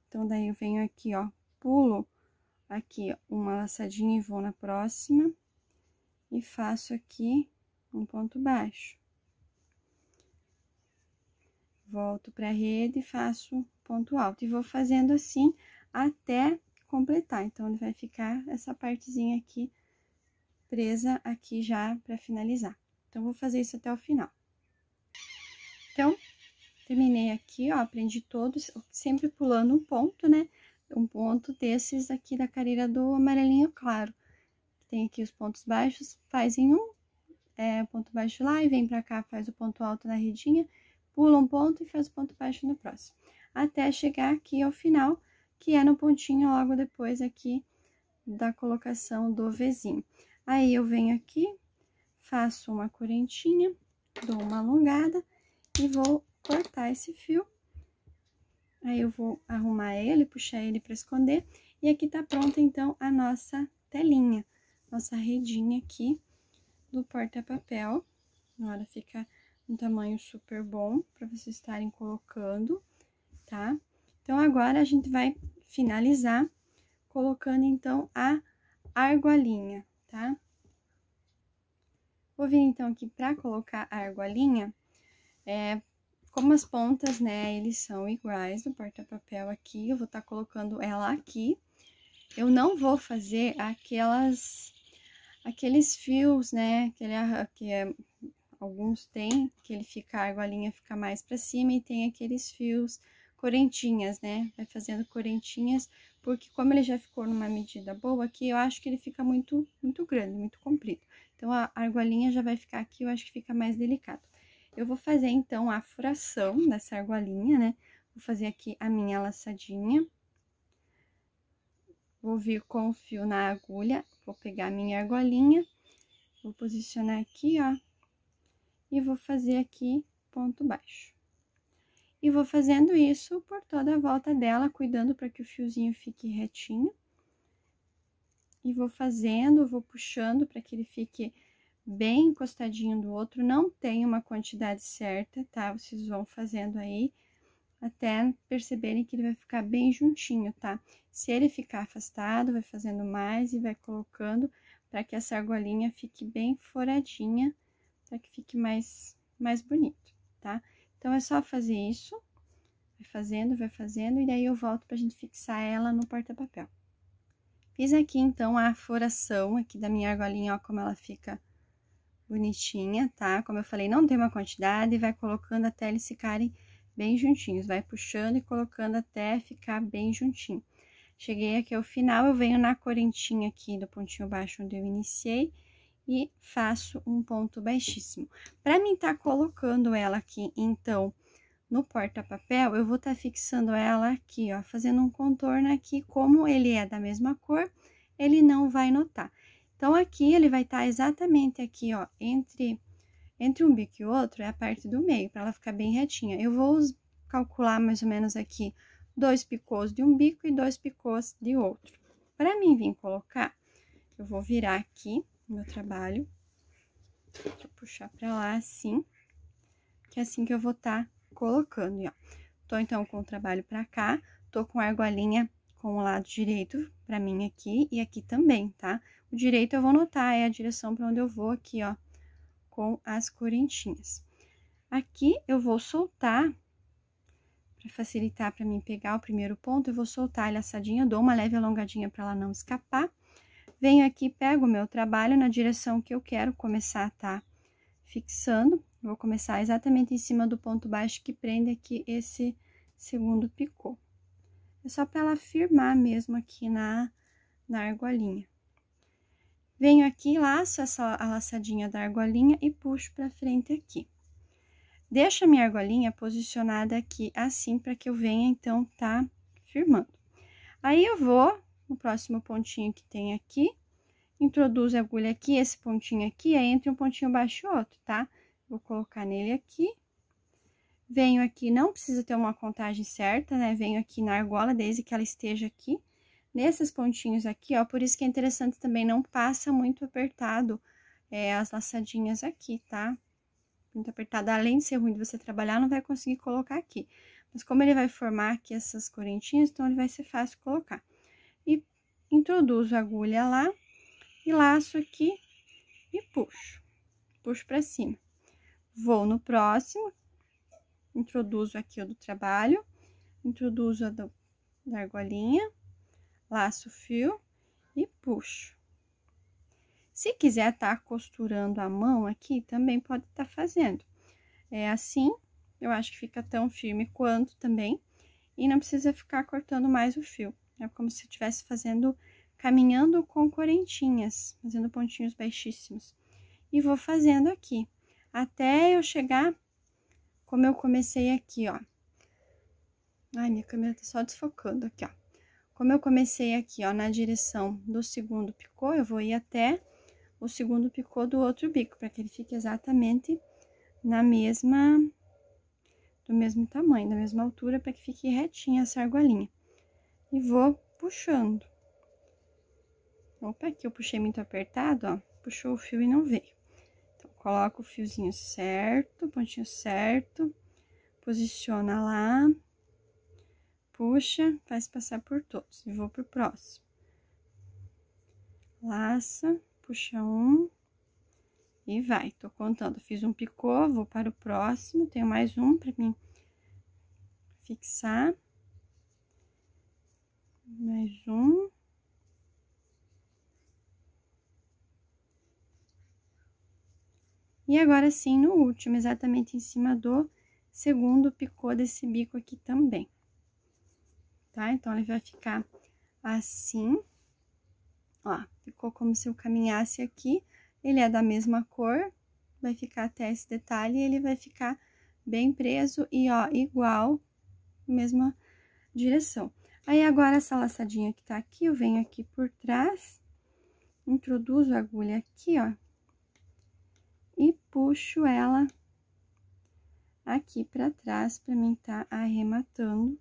S1: Então, daí eu venho aqui, ó, pulo aqui ó, uma laçadinha e vou na próxima e faço aqui um ponto baixo. Volto para a rede e faço ponto alto. E vou fazendo assim até completar. Então, ele vai ficar essa partezinha aqui presa aqui já para finalizar. Então, vou fazer isso até o final. Então, terminei aqui, ó, aprendi todos, sempre pulando um ponto, né? Um ponto desses aqui da carreira do amarelinho claro tem aqui os pontos baixos, faz em um, é, ponto baixo lá e vem pra cá, faz o ponto alto na redinha, pula um ponto e faz o ponto baixo no próximo. Até chegar aqui ao final, que é no pontinho logo depois aqui da colocação do Vzinho. Aí, eu venho aqui, faço uma correntinha, dou uma alongada e vou cortar esse fio. Aí, eu vou arrumar ele, puxar ele para esconder. E aqui tá pronta, então, a nossa telinha nossa redinha aqui do porta-papel. Agora fica um tamanho super bom para vocês estarem colocando, tá? Então, agora a gente vai finalizar colocando, então, a argolinha, tá? Vou vir, então, aqui para colocar a argolinha, é, como as pontas, né, eles são iguais do porta-papel aqui, eu vou estar tá colocando ela aqui. Eu não vou fazer aquelas aqueles fios, né, que, que é, alguns tem, que ele fica, a argolinha fica mais para cima e tem aqueles fios correntinhas, né, vai fazendo correntinhas, porque como ele já ficou numa medida boa aqui, eu acho que ele fica muito, muito grande, muito comprido. Então, a argolinha já vai ficar aqui, eu acho que fica mais delicado. Eu vou fazer, então, a furação dessa argolinha, né, vou fazer aqui a minha laçadinha. Vou vir com o fio na agulha, Vou pegar minha argolinha, vou posicionar aqui, ó, e vou fazer aqui ponto baixo. E vou fazendo isso por toda a volta dela, cuidando para que o fiozinho fique retinho. E vou fazendo, vou puxando para que ele fique bem encostadinho do outro. Não tem uma quantidade certa, tá? Vocês vão fazendo aí até perceberem que ele vai ficar bem juntinho, tá? Se ele ficar afastado, vai fazendo mais e vai colocando para que essa argolinha fique bem furadinha, para que fique mais, mais bonito, tá? Então, é só fazer isso, vai fazendo, vai fazendo, e daí eu volto pra gente fixar ela no porta-papel. Fiz aqui, então, a furação aqui da minha argolinha, ó, como ela fica bonitinha, tá? Como eu falei, não tem uma quantidade, vai colocando até eles ficarem bem juntinhos. Vai puxando e colocando até ficar bem juntinho. Cheguei aqui ao final, eu venho na correntinha aqui do pontinho baixo onde eu iniciei e faço um ponto baixíssimo. Para mim tá colocando ela aqui, então, no porta-papel, eu vou estar tá fixando ela aqui, ó, fazendo um contorno aqui, como ele é da mesma cor, ele não vai notar. Então, aqui ele vai estar tá exatamente aqui, ó, entre entre um bico e outro é a parte do meio, para ela ficar bem retinha. Eu vou calcular mais ou menos aqui dois picôs de um bico e dois picôs de outro. Para mim vir colocar, eu vou virar aqui meu trabalho. Deixa eu puxar para lá assim, que é assim que eu vou estar tá colocando, ó. Tô então com o trabalho para cá, tô com a argolinha com o lado direito para mim aqui e aqui também, tá? O direito eu vou notar é a direção para onde eu vou aqui, ó, com as correntinhas. Aqui eu vou soltar, para facilitar para mim pegar o primeiro ponto, eu vou soltar a laçadinha, dou uma leve alongadinha para ela não escapar. Venho aqui, pego o meu trabalho na direção que eu quero começar a tá fixando. Vou começar exatamente em cima do ponto baixo que prende aqui esse segundo picô. É só para ela firmar mesmo aqui na, na argolinha. Venho aqui, laço essa a laçadinha da argolinha e puxo para frente aqui. Deixo a minha argolinha posicionada aqui assim, para que eu venha, então, tá firmando. Aí, eu vou no próximo pontinho que tem aqui, introduzo a agulha aqui, esse pontinho aqui, aí, entre um pontinho baixo e outro, tá? Vou colocar nele aqui. Venho aqui, não precisa ter uma contagem certa, né? Venho aqui na argola, desde que ela esteja aqui nesses pontinhos aqui, ó. Por isso que é interessante também, não passa muito apertado é, as laçadinhas aqui, tá? Muito apertado, além de ser ruim de você trabalhar, não vai conseguir colocar aqui. Mas como ele vai formar aqui essas correntinhas, então ele vai ser fácil colocar. E introduzo a agulha lá, e laço aqui, e puxo. Puxo pra cima. Vou no próximo, introduzo aqui o do trabalho, introduzo a do, da argolinha, laço fio e puxo. Se quiser estar tá costurando a mão aqui, também pode estar tá fazendo. É assim, eu acho que fica tão firme quanto também, e não precisa ficar cortando mais o fio. É como se estivesse fazendo, caminhando com correntinhas, fazendo pontinhos baixíssimos. E vou fazendo aqui, até eu chegar como eu comecei aqui, ó. Ai, minha câmera tá só desfocando aqui, ó. Como eu comecei aqui, ó, na direção do segundo picô, eu vou ir até o segundo picô do outro bico, para que ele fique exatamente na mesma, do mesmo tamanho, da mesma altura, para que fique retinha essa argolinha. E vou puxando. Opa, aqui eu puxei muito apertado, ó, puxou o fio e não veio. Então, coloca o fiozinho certo, pontinho certo, posiciona lá, puxa, faz passar por todos e vou pro próximo. Laça, puxa um e vai. Tô contando, fiz um picô, vou para o próximo, tenho mais um para mim fixar. Mais um. E agora sim, no último, exatamente em cima do segundo picô desse bico aqui também tá? Então, ele vai ficar assim, ó, ficou como se eu caminhasse aqui, ele é da mesma cor, vai ficar até esse detalhe, ele vai ficar bem preso e, ó, igual, mesma direção. Aí, agora, essa laçadinha que tá aqui, eu venho aqui por trás, introduzo a agulha aqui, ó, e puxo ela aqui pra trás pra mim tá arrematando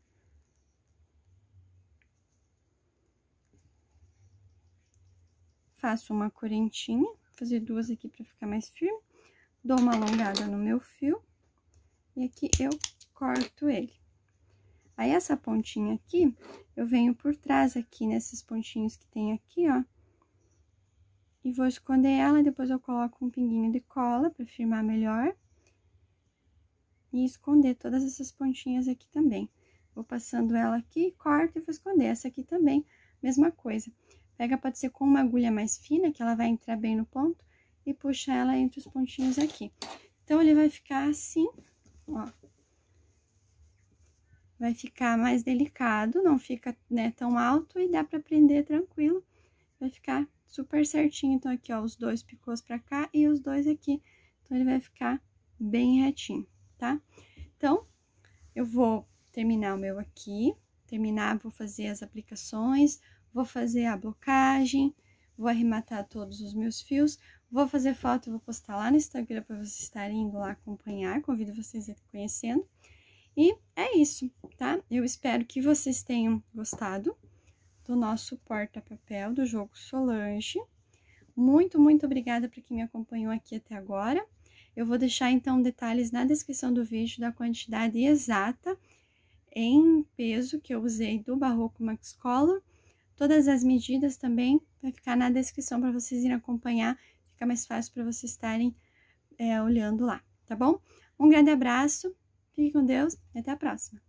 S1: Faço uma correntinha, vou fazer duas aqui para ficar mais firme. Dou uma alongada no meu fio. E aqui eu corto ele. Aí, essa pontinha aqui, eu venho por trás aqui, nesses pontinhos que tem aqui, ó. E vou esconder ela, depois eu coloco um pinguinho de cola para firmar melhor. E esconder todas essas pontinhas aqui também. Vou passando ela aqui, corto e vou esconder. Essa aqui também, mesma coisa. Pega, pode ser com uma agulha mais fina, que ela vai entrar bem no ponto, e puxa ela entre os pontinhos aqui. Então, ele vai ficar assim, ó. Vai ficar mais delicado, não fica né, tão alto e dá pra prender tranquilo. Vai ficar super certinho. Então, aqui, ó, os dois picôs pra cá e os dois aqui. Então, ele vai ficar bem retinho, tá? Então, eu vou terminar o meu aqui, terminar, vou fazer as aplicações, vou fazer a blocagem, vou arrematar todos os meus fios, vou fazer foto e vou postar lá no Instagram para vocês estarem indo lá acompanhar, convido vocês a ir conhecendo. E é isso, tá? Eu espero que vocês tenham gostado do nosso porta-papel do jogo Solange. Muito, muito obrigada para quem me acompanhou aqui até agora. Eu vou deixar, então, detalhes na descrição do vídeo da quantidade exata em peso que eu usei do Barroco Max Color Todas as medidas também vai ficar na descrição para vocês irem acompanhar, fica mais fácil para vocês estarem é, olhando lá, tá bom? Um grande abraço, fique com Deus e até a próxima!